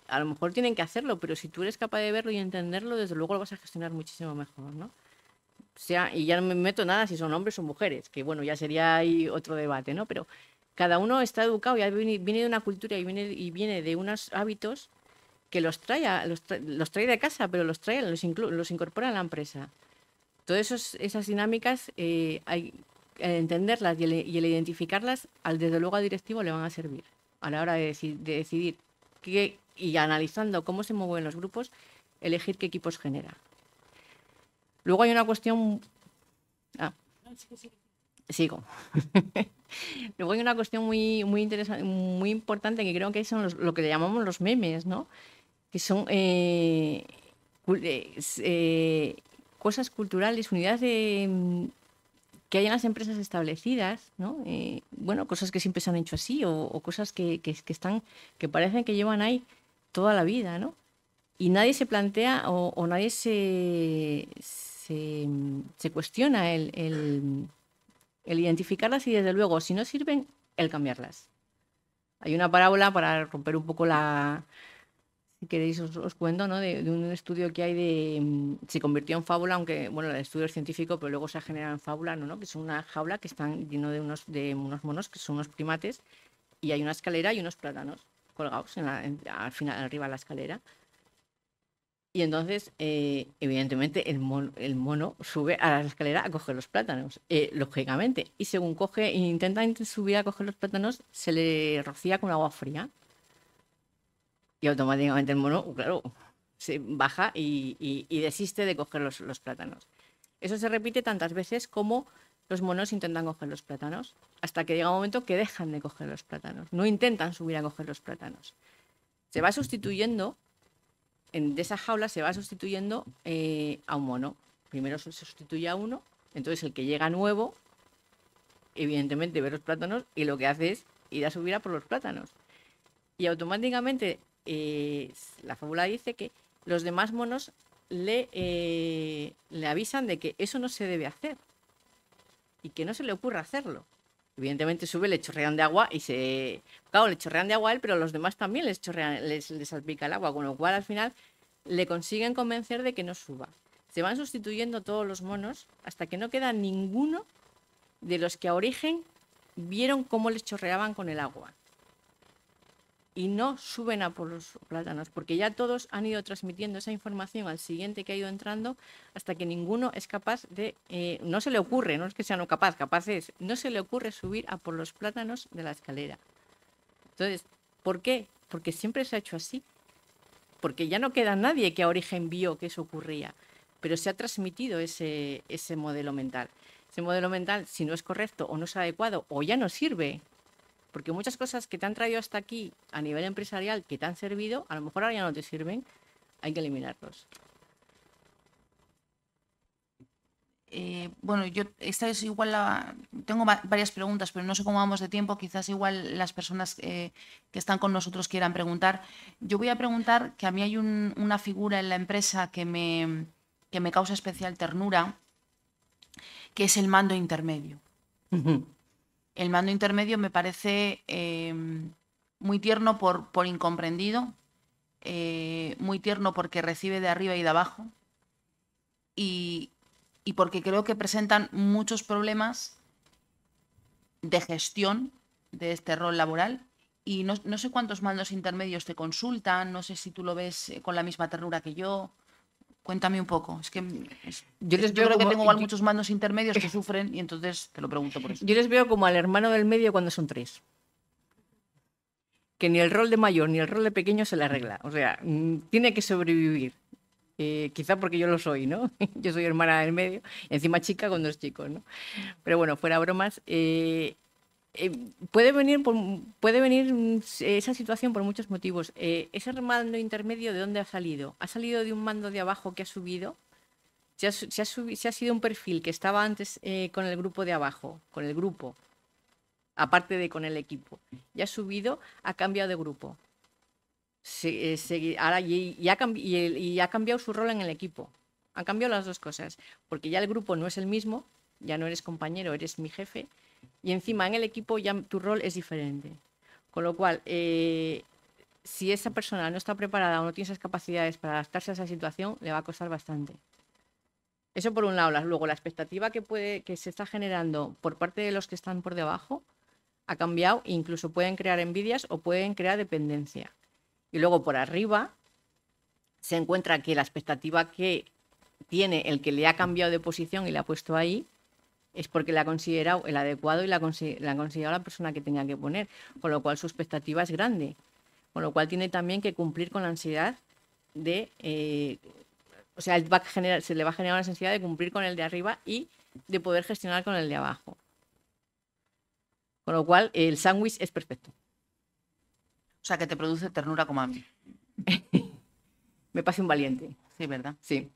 a lo mejor tienen que hacerlo, pero si tú eres capaz de verlo y entenderlo, desde luego lo vas a gestionar muchísimo mejor, ¿no? O sea, y ya no me meto nada si son hombres o mujeres, que bueno, ya sería ahí otro debate, ¿no? Pero cada uno está educado, y viene, de una cultura y viene de unos hábitos que los trae, los, trae, de casa, pero los trae, los, los incorpora a la empresa. Todas esas dinámicas eh, hay entenderlas y el, identificarlas, al desde luego al directivo le van a servir a la hora de, decidir qué, y analizando cómo se mueven los grupos, elegir qué equipos genera. Luego hay una cuestión... Ah, sigo. [laughs] luego hay una cuestión muy, muy, interesante, muy importante que creo que son lo que llamamos los memes, ¿no? que son eh, eh, eh, cosas culturales, unidades de, mm, que hay en las empresas establecidas, bueno, cosas que siempre se han hecho así o, cosas que, están, que parecen que llevan ahí toda la vida, ¿no? Y nadie se plantea o, nadie se, mm, cuestiona el identificarlas y desde luego, si no sirven, el cambiarlas. Hay una parábola para romper un poco la, si queréis os, cuento, de, un estudio que hay de... Mm, se convirtió en fábula, aunque, bueno, el estudio es científico, pero luego se ha generado en fábula, ¿no? Que es una jaula que están lleno de unos, de unos monos, que son unos primates, y hay una escalera y unos plátanos colgados al final, arriba de la escalera. Y entonces, eh, evidentemente, el mono, sube a la escalera a coger los plátanos, eh, lógicamente. Y según coge, e intenta subir a coger los plátanos, se le rocía con agua fría y automáticamente el mono, claro, se baja y, desiste de coger los, plátanos. Eso se repite tantas veces como los monos intentan coger los plátanos, hasta que llega un momento que dejan de coger los plátanos, no intentan subir a coger los plátanos. Se va sustituyendo, en, de esa jaula se va sustituyendo eh, a un mono. Primero se sustituye a uno, entonces el que llega nuevo, evidentemente ve los plátanos y lo que hace es ir a subir a por los plátanos. Y automáticamente la fábula dice que los demás monos le, eh, le avisan de que eso no se debe hacer y que no se le ocurra hacerlo. Evidentemente sube, le chorrean de agua y se... Claro, le chorrean de agua a él, pero los demás también les, chorrean, les, les salpica el agua, con lo cual al final le consiguen convencer de que no suba. Se van sustituyendo todos los monos hasta que no queda ninguno de los que a origen vieron cómo les chorreaban con el agua y no suben a por los plátanos, porque ya todos han ido transmitiendo esa información al siguiente que ha ido entrando hasta que ninguno es capaz de, eh, no se le ocurre, no es que sea no capaz, capaz es, no se le ocurre subir a por los plátanos de la escalera. Entonces, ¿por qué? Porque siempre se ha hecho así, porque ya no queda nadie que a origen vio que eso ocurría, pero se ha transmitido ese, ese modelo mental. Ese modelo mental, si no es correcto o no es adecuado o ya no sirve porque muchas cosas que te han traído hasta aquí a nivel empresarial que te han servido, a lo mejor ahora ya no te sirven, hay que eliminarlos. Eh, bueno, yo esta es igual tengo varias preguntas, pero no sé cómo vamos de tiempo. Quizás igual las personas eh, que están con nosotros quieran preguntar. Yo voy a preguntar que a mí hay una figura en la empresa que me, me causa especial ternura, que es el mando intermedio el mando intermedio me parece eh, muy tierno por, incomprendido, eh, muy tierno porque recibe de arriba y de abajo y, porque creo que presentan muchos problemas de gestión de este rol laboral y no, no, sé cuántos mandos intermedios te consultan, no sé si tú lo ves eh, con la misma ternura que yo, Cuéntame un poco. Es que mm, yo, les creo que tengo igual muchos mandos intermedios que [laughs] sufren y entonces te lo pregunto por eso. Yo les veo como al hermano del medio cuando son tres. Que ni el rol de mayor ni el rol de pequeño se le arregla. O sea, mm, tiene que sobrevivir. Eh, quizá porque yo lo soy, ¿no? [laughs] yo soy hermana del medio, encima chica con dos chicos, ¿no? Pero bueno, fuera bromas, eh, eh, puede venir, puede venir esa situación por muchos motivos. Eh, ese mando intermedio, ¿de dónde ha salido? ¿Ha salido de un mando de abajo que ha subido? ¿Se ha, sido un perfil que estaba antes eh, con el grupo de abajo, con el grupo, aparte de con el equipo? ¿Ya ha subido? ¿Ha cambiado de grupo? y, ha y ha cambiado su rol en el equipo. Han cambiado las dos cosas, porque ya el grupo no es el mismo, ya no eres compañero, eres mi jefe, y encima en el equipo ya tu rol es diferente. Con lo cual, eh, si esa persona no está preparada o no tiene esas capacidades para adaptarse a esa situación, le va a costar bastante. Eso por un lado. Luego, la expectativa que, puede, que se está generando por parte de los que están por debajo ha cambiado e incluso pueden crear envidias o pueden crear dependencia. Y luego por arriba se encuentra que la expectativa que tiene el que le ha cambiado de posición y le ha puesto ahí es porque la ha considerado el adecuado y la, ha considerado la persona que tenía que poner, con lo cual su expectativa es grande, con lo cual tiene también que cumplir con la ansiedad de, eh, o sea, se le va a generar la ansiedad de cumplir con el de arriba y de poder gestionar con el de abajo. Con lo cual, el sándwich es perfecto. O sea, que te produce ternura como a mí. [laughs] Me pase un valiente. Sí, ¿verdad? Sí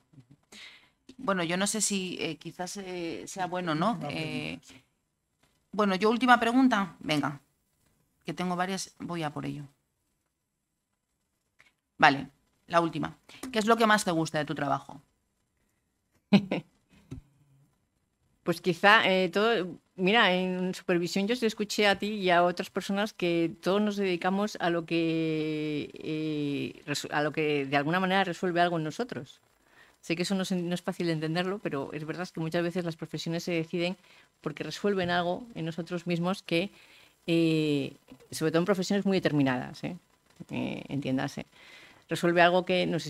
bueno, yo no sé si eh, quizás eh, sea bueno no. Eh, bueno, yo última pregunta. Venga, que tengo varias, voy a por ello. Vale, la última. ¿Qué es lo que más te gusta de tu trabajo? [laughs] Pues quizá todo, mira, en supervisión yo te escuché a ti y a otras personas que todos nos dedicamos a lo que, a lo que de alguna manera resuelve algo en nosotros. Sé que eso no es, fácil de entenderlo, pero es verdad que muchas veces las profesiones se deciden porque resuelven algo en nosotros mismos que, eh, sobre todo en profesiones muy determinadas, ¿eh? Eh, entiéndase, resuelve algo que, nos,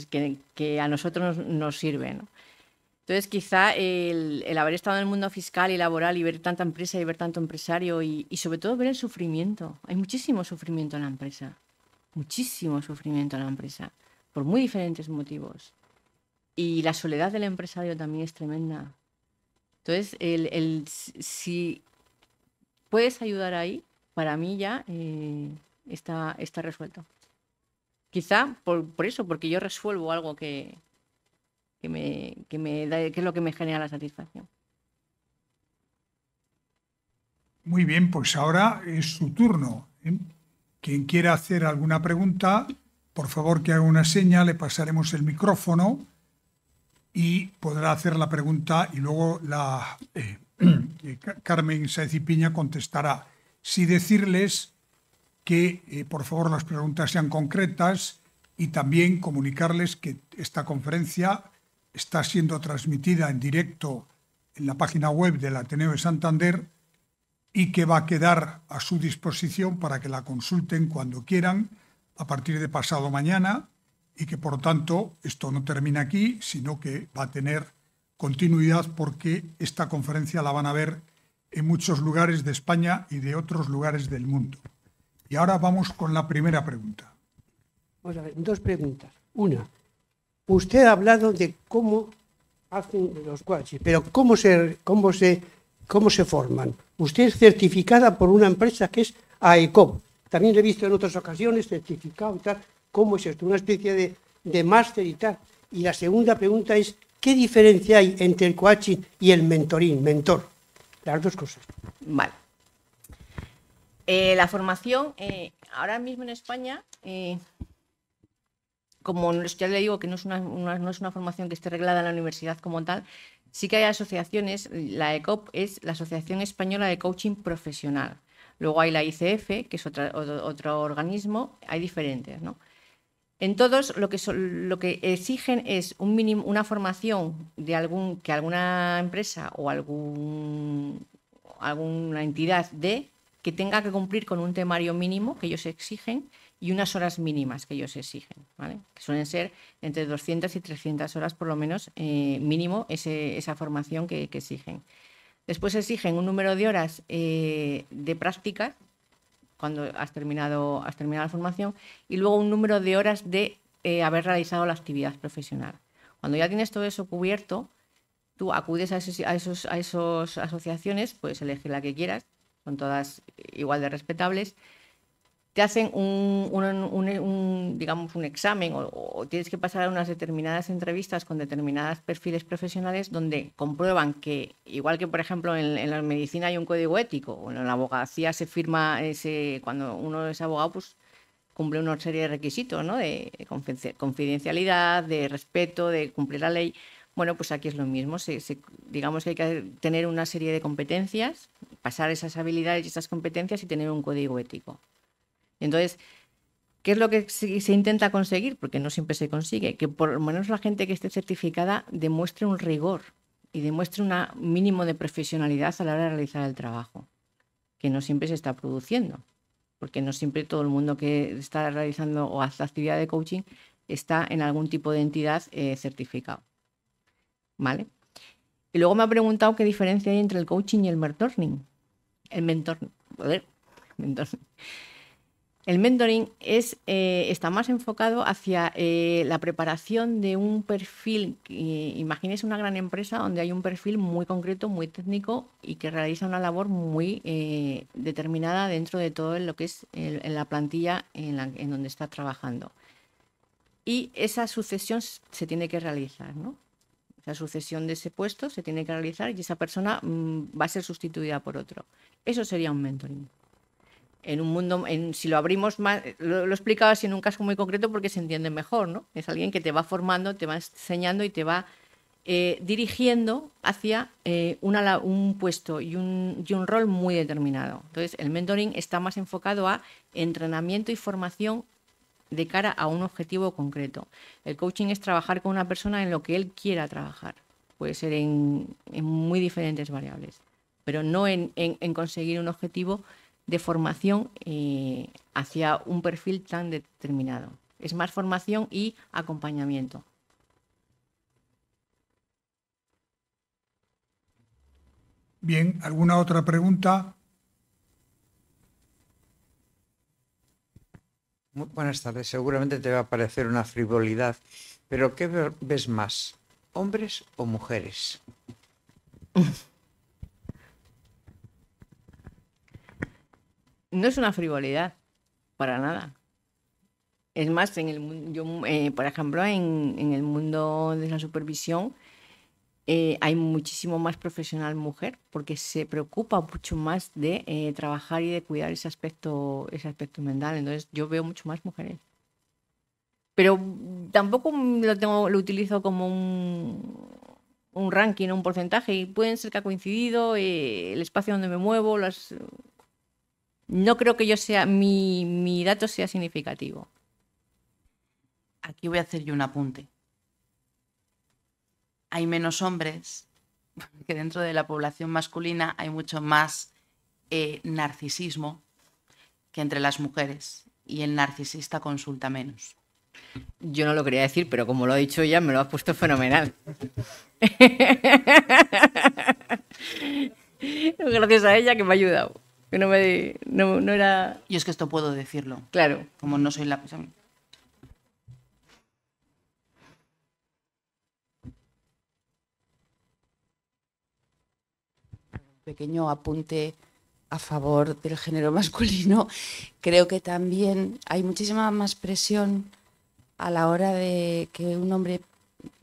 a nosotros nos, sirve. ¿no? Entonces, quizá el, haber estado en el mundo fiscal y laboral y ver tanta empresa y ver tanto empresario y, y, sobre todo ver el sufrimiento. Hay muchísimo sufrimiento en la empresa, muchísimo sufrimiento en la empresa, por muy diferentes motivos. Y la soledad del empresario también es tremenda. Entonces, el, el si puedes ayudar ahí, para mí ya eh, está, está resuelto. Quizá por, eso, porque yo resuelvo algo que, me, que, me da, que es lo que me genera la satisfacción. Muy bien, pues ahora es su turno. ¿eh? Quien quiera hacer alguna pregunta, por favor que haga una seña, le pasaremos el micrófono y podrá hacer la pregunta y luego la, eh, [clears throat] eh, Carmen Saez y Piña contestará. Si decirles que eh, por favor las preguntas sean concretas y también comunicarles que esta conferencia está siendo transmitida en directo en la página web del Ateneo de Santander y que va a quedar a su disposición para que la consulten cuando quieran a partir de pasado mañana y que por tanto esto no termina aquí, sino que va a tener continuidad porque esta conferencia la van a ver en muchos lugares de España y de otros lugares del mundo. Y ahora vamos con la primera pregunta. Vamos a ver, dos preguntas. Una, usted ha hablado de cómo hacen los guachis, pero cómo se, cómo se, cómo se forman. Usted es certificada por una empresa que es AECOM. También lo he visto en otras ocasiones certificado y tal. ¿Cómo es esto? Una especie de, máster y tal. Y la segunda pregunta es, ¿qué diferencia hay entre el coaching y el mentorín, mentor? Las dos cosas. Vale. Eh, la formación, eh, ahora mismo en España, eh, como ya le digo que no es una, formación que esté reglada en la universidad como tal, sí que hay asociaciones, la ECOP es la Asociación Española de Coaching Profesional. Luego hay la ICF, que es otro, otro organismo, hay diferentes, ¿no? En todos lo que, lo que exigen es una formación de algún, que alguna empresa o algún, alguna entidad de que tenga que cumplir con un temario mínimo que ellos exigen y unas horas mínimas que ellos exigen, que suelen ser entre 200 y 300 horas por lo menos eh, mínimo ese, esa formación que, exigen. Después exigen un número de horas eh, de prácticas cuando has terminado, has terminado la formación, y luego un número de horas de eh, haber realizado la actividad profesional. Cuando ya tienes todo eso cubierto, tú acudes a esas esos, a esos asociaciones, puedes elegir la que quieras, son todas igual de respetables, te hacen un, digamos, un examen o, tienes que pasar a unas determinadas entrevistas con determinados perfiles profesionales donde comprueban que, igual que por ejemplo en, la medicina hay un código ético, o en la abogacía se firma, ese, cuando uno es abogado, pues cumple una serie de requisitos, ¿no? De confidencialidad, de respeto, de cumplir la ley. Bueno, pues aquí es lo mismo. digamos que hay que tener una serie de competencias, pasar esas habilidades y esas competencias y tener un código ético. Entonces, ¿qué es lo que se intenta conseguir? Porque no siempre se consigue, que por lo menos la gente que esté certificada demuestre un rigor y demuestre un mínimo de profesionalidad a la hora de realizar el trabajo, que no siempre se está produciendo, porque no siempre todo el mundo que está realizando o hace actividad de coaching está en algún tipo de entidad eh, certificado. ¿Vale? Y luego me ha preguntado qué diferencia hay entre el coaching y el mentoring. El mentor, el mentoring eh, está más enfocado hacia eh, la preparación de un perfil. imagínense imagínese una gran empresa donde hay un perfil muy concreto, muy técnico y que realiza una labor muy eh, determinada dentro de todo lo que es la plantilla en, donde está trabajando. Y esa sucesión se tiene que realizar, ¿no? Esa sucesión de ese puesto se tiene que realizar y esa persona mm, va a ser sustituida por otro. Eso sería un mentoring en un mundo, si lo abrimos más, lo, explicaba así en un caso muy concreto porque se entiende mejor, ¿no? Es alguien que te va formando, te va enseñando y te va eh, dirigiendo hacia eh, un puesto y un, rol muy determinado. Entonces, el mentoring está más enfocado a entrenamiento y formación de cara a un objetivo concreto. El coaching es trabajar con una persona en lo que él quiera trabajar. Puede ser en, muy diferentes variables, pero no en, en conseguir un objetivo de formación eh, hacia un perfil tan determinado. Es más formación y acompañamiento. Bien, ¿alguna otra pregunta? Muy buenas tardes. Seguramente te va a parecer una frivolidad, pero ¿qué ves más? ¿Hombres o mujeres? [laughs] No es una frivolidad, para nada. Es más, en el, yo, eh, por ejemplo, en, el mundo de la supervisión eh, hay muchísimo más profesional mujer porque se preocupa mucho más de eh, trabajar y de cuidar ese aspecto, ese aspecto mental. Entonces yo veo mucho más mujeres. Pero tampoco lo, tengo, lo utilizo como un, ranking, un porcentaje. y Pueden ser que ha coincidido el espacio donde me muevo, las no creo que yo sea, mi, dato sea significativo. Aquí voy a hacer yo un apunte. Hay menos hombres, porque dentro de la población masculina hay mucho más eh, narcisismo que entre las mujeres y el narcisista consulta menos. Yo no lo quería decir, pero como lo ha dicho ella, me lo ha puesto fenomenal. [laughs] Gracias a ella que me ha ayudado no era y es que esto puedo decirlo claro como no soy la pequeño apunte a favor del género masculino, creo que también hay muchísima más presión a la hora de que un hombre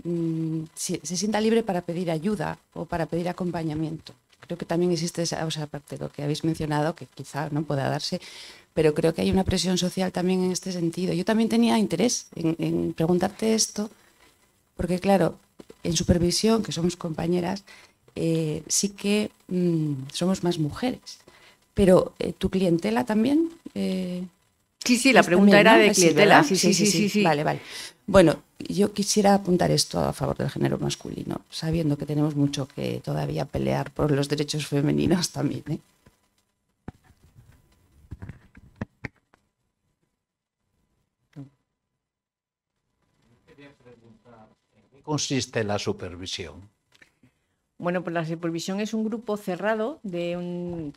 mm, se, sienta libre para pedir ayuda o para pedir acompañamiento creo que también existe esa, o sea, aparte de lo que habéis mencionado, que quizá no pueda darse, pero creo que hay una presión social también en este sentido. Yo también tenía interés en, preguntarte esto, porque claro, en supervisión, que somos compañeras, eh, sí que mm, somos más mujeres, pero eh, tu clientela también... Eh, sí, sí, la pregunta era de clientela. sí, sí sí sí, Vale, vale. Bueno, yo quisiera apuntar esto a favor del género masculino, sabiendo que tenemos mucho que todavía pelear por los derechos femeninos también. ¿eh? qué consiste la supervisión? Bueno, pues la supervisión es un grupo cerrado de un,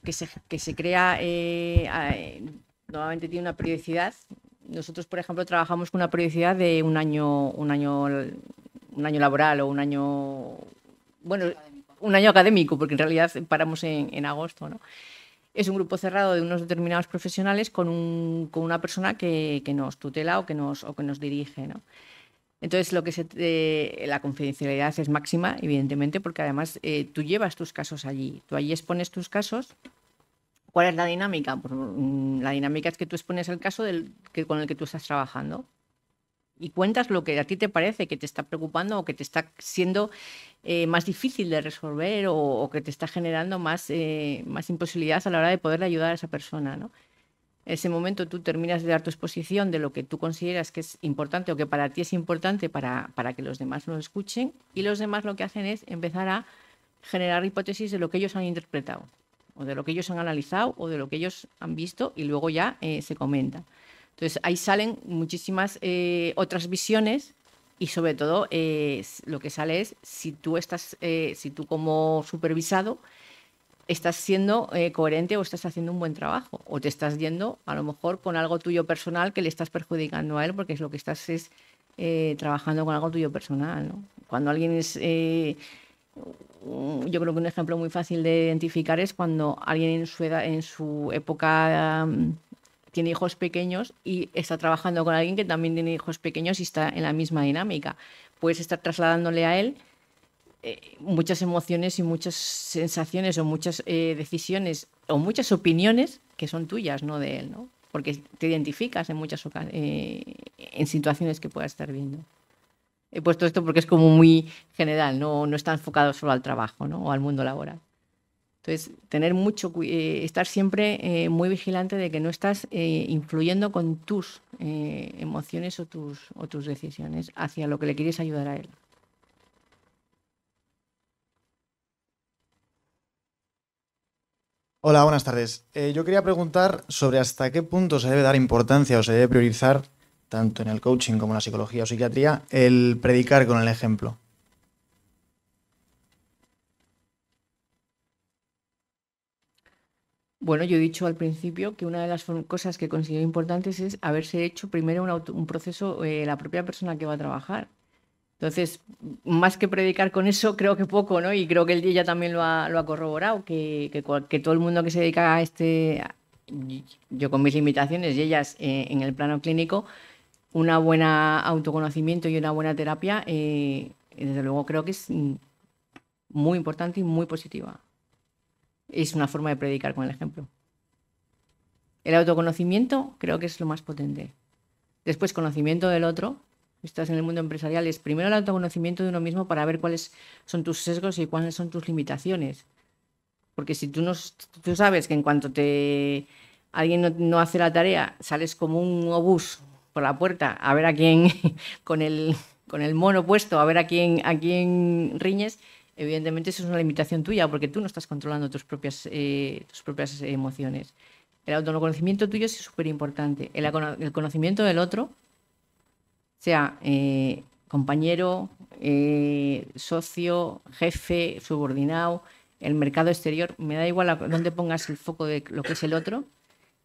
que, se, crea, eh, eh nuevamente tiene una periodicidad, nosotros, por ejemplo, trabajamos con una periodicidad de un año, un año, un año laboral o un año, bueno, un año académico, porque en realidad paramos en, agosto, ¿no? Es un grupo cerrado de unos determinados profesionales con, un, con una persona que, que, nos tutela o que nos, o que nos dirige, ¿no? Entonces, lo que se, la confidencialidad es máxima, evidentemente, porque además eh, tú llevas tus casos allí, tú allí expones tus casos ¿Cuál es la dinámica? Pues, mm, la dinámica es que tú expones el caso del, que, con el que tú estás trabajando y cuentas lo que a ti te parece que te está preocupando o que te está siendo eh, más difícil de resolver o, que te está generando más, eh, más imposibilidades a la hora de poder ayudar a esa persona. ¿no? En ese momento tú terminas de dar tu exposición de lo que tú consideras que es importante o que para ti es importante para, para que los demás lo escuchen y los demás lo que hacen es empezar a generar hipótesis de lo que ellos han interpretado o de lo que ellos han analizado o de lo que ellos han visto y luego ya eh, se comenta. Entonces ahí salen muchísimas eh, otras visiones y sobre todo eh, lo que sale es si tú estás, si tú como supervisado estás siendo coherente o estás haciendo un buen trabajo o te estás yendo a lo mejor con algo tuyo personal que le estás perjudicando a él porque es lo que estás es trabajando con algo tuyo personal. Cuando alguien es yo creo que un ejemplo muy fácil de identificar es cuando alguien en su, en su época mm, tiene hijos pequeños y está trabajando con alguien que también tiene hijos pequeños y está en la misma dinámica. Puedes estar trasladándole a él eh, muchas emociones y muchas sensaciones o muchas eh, decisiones o muchas opiniones que son tuyas, no de él, ¿no? Porque te identificas en muchas eh, en situaciones que puedas estar viendo. He puesto esto porque es como muy general, no, no está enfocado solo al trabajo o al mundo laboral. Entonces, tener mucho, eh, estar siempre eh, muy vigilante de que no estás eh, influyendo con tus emociones o tus, o tus decisiones hacia lo que le quieres ayudar a él. Hola, buenas tardes. yo quería preguntar sobre hasta qué punto se debe dar importancia o se debe priorizar tanto en el coaching como en la psicología o psiquiatría, el predicar con el ejemplo. Bueno, yo he dicho al principio que una de las cosas que considero importantes es haberse hecho primero un, proceso eh, la propia persona que va a trabajar. Entonces, más que predicar con eso, creo que poco, ¿no? Y creo que el día también lo ha, lo ha corroborado, que, que, todo el mundo que se dedica a este, yo con mis limitaciones y ellas eh, en el plano clínico, una buena autoconocimiento y una buena terapia, eh, desde luego creo que es muy importante y muy positiva. Es una forma de predicar con el ejemplo. El autoconocimiento creo que es lo más potente. Después, conocimiento del otro. Estás en el mundo empresarial, es primero el autoconocimiento de uno mismo para ver cuáles son tus sesgos y cuáles son tus limitaciones. Porque si tú, no, tú sabes que en cuanto te alguien no, no hace la tarea, sales como un obús por la puerta a ver a quién, [laughs] con el, con el mono puesto, a ver a quién, a quién riñes, evidentemente eso es una limitación tuya, porque tú no estás controlando tus propias, eh, tus propias emociones. El autoconocimiento tuyo es súper importante. El, conocimiento del otro, sea eh, compañero, eh, socio, jefe, subordinado, el mercado exterior, me da igual a dónde pongas el foco de lo que es el otro,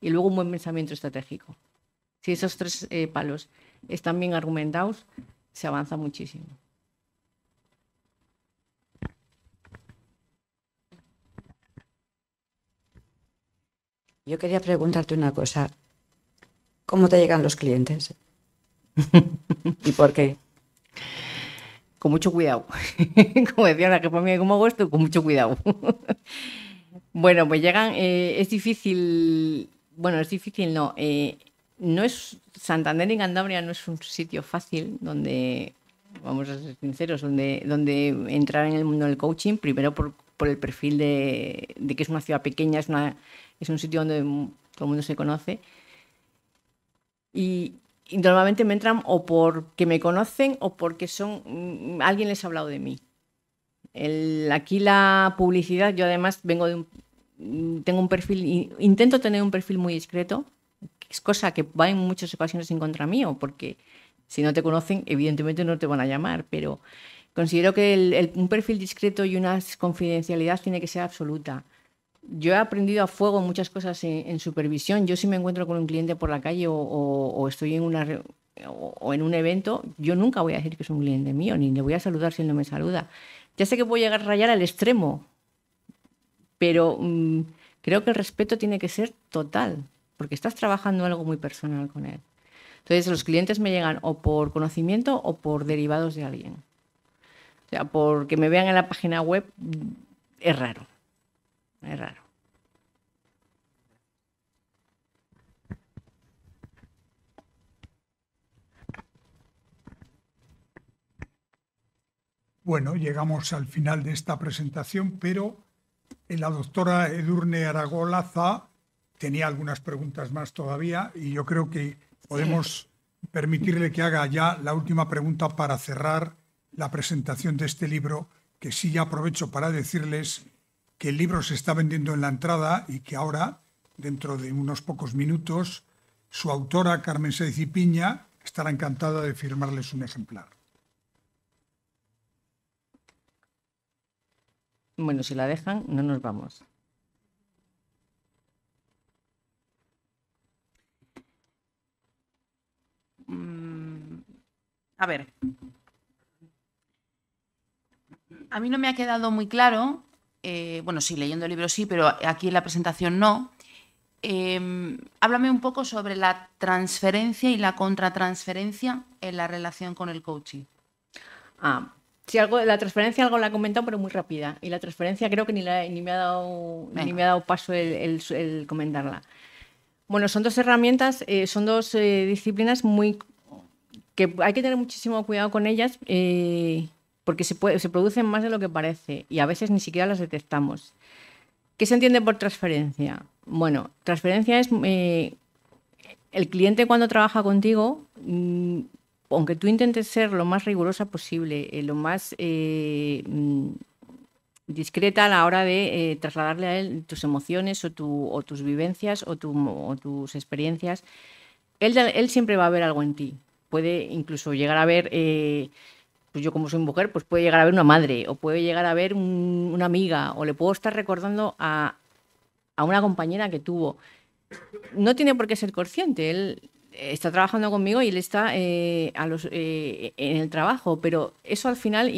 y luego un buen pensamiento estratégico. Si esos tres eh, palos están bien argumentados, se avanza muchísimo. Yo quería preguntarte una cosa. ¿Cómo te llegan los clientes? [laughs] ¿Y por qué? Con mucho cuidado. [laughs] como decía la que para mí como hago con mucho cuidado. [laughs] bueno, pues llegan, eh, es difícil, bueno, es difícil no. Eh, no es Santander y Cantabria no es un sitio fácil donde vamos a ser sinceros donde donde entrar en el mundo del coaching primero por, por el perfil de, de, que es una ciudad pequeña es una es un sitio donde todo el mundo se conoce y, normalmente me entran o porque me conocen o porque son mm, alguien les ha hablado de mí aquí la publicidad yo además vengo de tengo un perfil intento tener un perfil muy discreto es cosa que va en muchas ocasiones en contra mío, porque si no te conocen, evidentemente no te van a llamar, pero considero que un perfil discreto y una confidencialidad tiene que ser absoluta. Yo he aprendido a fuego muchas cosas en, supervisión. Yo si me encuentro con un cliente por la calle o, estoy en una o, en un evento, yo nunca voy a decir que es un cliente mío, ni le voy a saludar si él no me saluda. Ya sé que voy a llegar a rayar al extremo, pero mm, creo que el respeto tiene que ser total porque estás trabajando algo muy personal con él. Entonces los clientes me llegan o por conocimiento o por derivados de alguien. O sea, porque me vean en la página web es raro. Es raro. Bueno, llegamos al final de esta presentación, pero la doctora Edurne Aragolaza tenía algunas preguntas más todavía y yo creo que podemos permitirle que haga ya la última pregunta para cerrar la presentación de este libro, que sí ya aprovecho para decirles que el libro se está vendiendo en la entrada y que ahora, dentro de unos pocos minutos, su autora, Carmen Sáiz y Piña, estará encantada de firmarles un ejemplar. Bueno, si la dejan, no nos vamos. a ver, a mí no me ha quedado muy claro, eh, bueno, sí, leyendo el libro sí, pero aquí en la presentación no. Em, háblame un poco sobre la transferencia y la contratransferencia en la relación con el coaching. Ah, Sí, algo, la transferencia algo la he comentado, pero muy rápida. Y la transferencia creo que ni, ni, me, ha dado, me ha dado paso el, comentarla. Bueno, son dos herramientas, eh, son dos eh, disciplinas muy, que hay que tener muchísimo cuidado con ellas eh, porque se, producen más de lo que parece y a veces ni siquiera las detectamos. ¿Qué se entiende por transferencia? Bueno, transferencia es eh, el cliente cuando trabaja contigo, mm, aunque tú intentes ser lo más rigurosa posible, eh, lo más mm, discreta a la hora de trasladarle a él tus emociones o, tus vivencias o, tus experiencias, él, él, siempre va a ver algo en ti puede incluso llegar a ver, eh, pues yo como soy mujer, pues puede llegar a ver una madre o puede llegar a ver una amiga o le puedo estar recordando a, a una compañera que tuvo. No tiene por qué ser consciente, él está trabajando conmigo y él está eh, a los, eh, en el trabajo, pero eso al final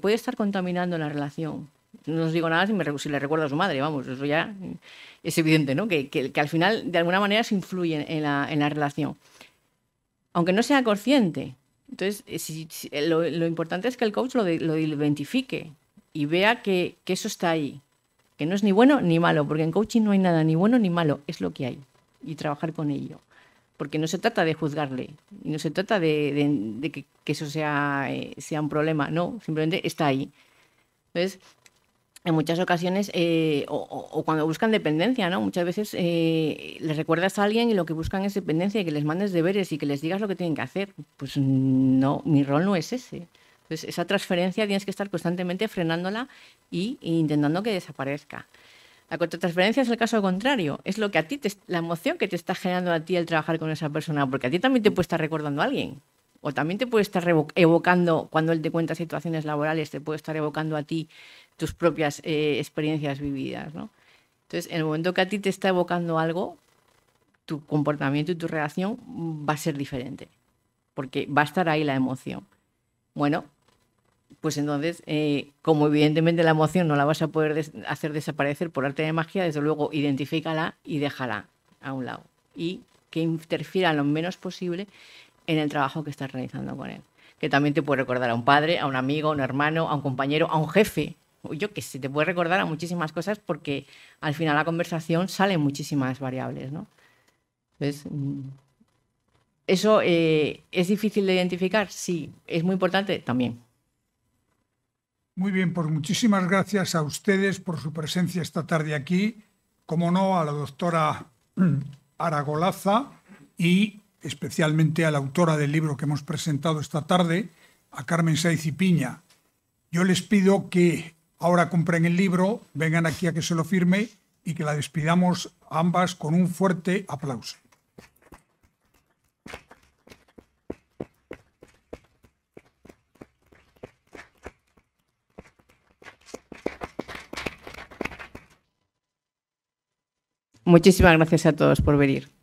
puede estar contaminando la relación. No os digo nada si, me, le recuerdo a su madre, vamos, eso ya es evidente, ¿no? Que, que, al final de alguna manera se influye en la, en la relación aunque no sea consciente. Entonces, eh, eh, lo, importante es que el coach lo, identifique y vea que, eso está ahí, que no es ni bueno ni malo, porque en coaching no hay nada ni bueno ni malo, es lo que hay y trabajar con ello. Porque no se trata de juzgarle, y no se trata de, que, eso sea, eh, sea un problema, no, simplemente está ahí. Entonces, en muchas ocasiones, eh, o, cuando buscan dependencia, ¿no? Muchas veces eh, les recuerdas a alguien y lo que buscan es dependencia y que les mandes deberes y que les digas lo que tienen que hacer. Pues no, mi rol no es ese. Entonces, esa transferencia tienes que estar constantemente frenándola y, intentando que desaparezca. La contratransferencia es el caso contrario, es lo que a ti, te, la emoción que te está generando a ti el trabajar con esa persona, porque a ti también te puede estar recordando a alguien o también te puede estar evocando, cuando él te cuenta situaciones laborales, te puede estar evocando a ti tus propias eh, experiencias vividas, ¿no? Entonces, en el momento que a ti te está evocando algo, tu comportamiento y tu relación va a ser diferente, porque va a estar ahí la emoción. Bueno, pues entonces, eh, como evidentemente la emoción no la vas a poder hacer desaparecer por arte de magia, desde luego identifícala y déjala a un lado. Y que interfiera lo menos posible en el trabajo que estás realizando con él. Que también te puede recordar a un padre, a un amigo, a un hermano, a un compañero, a un jefe. Yo que se te puede recordar a muchísimas cosas porque al final la conversación salen muchísimas variables, ¿no? Mm. ¿eso eh, es difícil de identificar? Sí. ¿Es muy importante? También. Muy bien, pues muchísimas gracias a ustedes por su presencia esta tarde aquí, como no, a la doctora [clears throat] Aragolaza y especialmente a la autora del libro que hemos presentado esta tarde, a Carmen Saiz y Piña. Yo les pido que ahora compren el libro, vengan aquí a que se lo firme y que la despidamos ambas con un fuerte aplauso. Muchísimas gracias a todos por venir.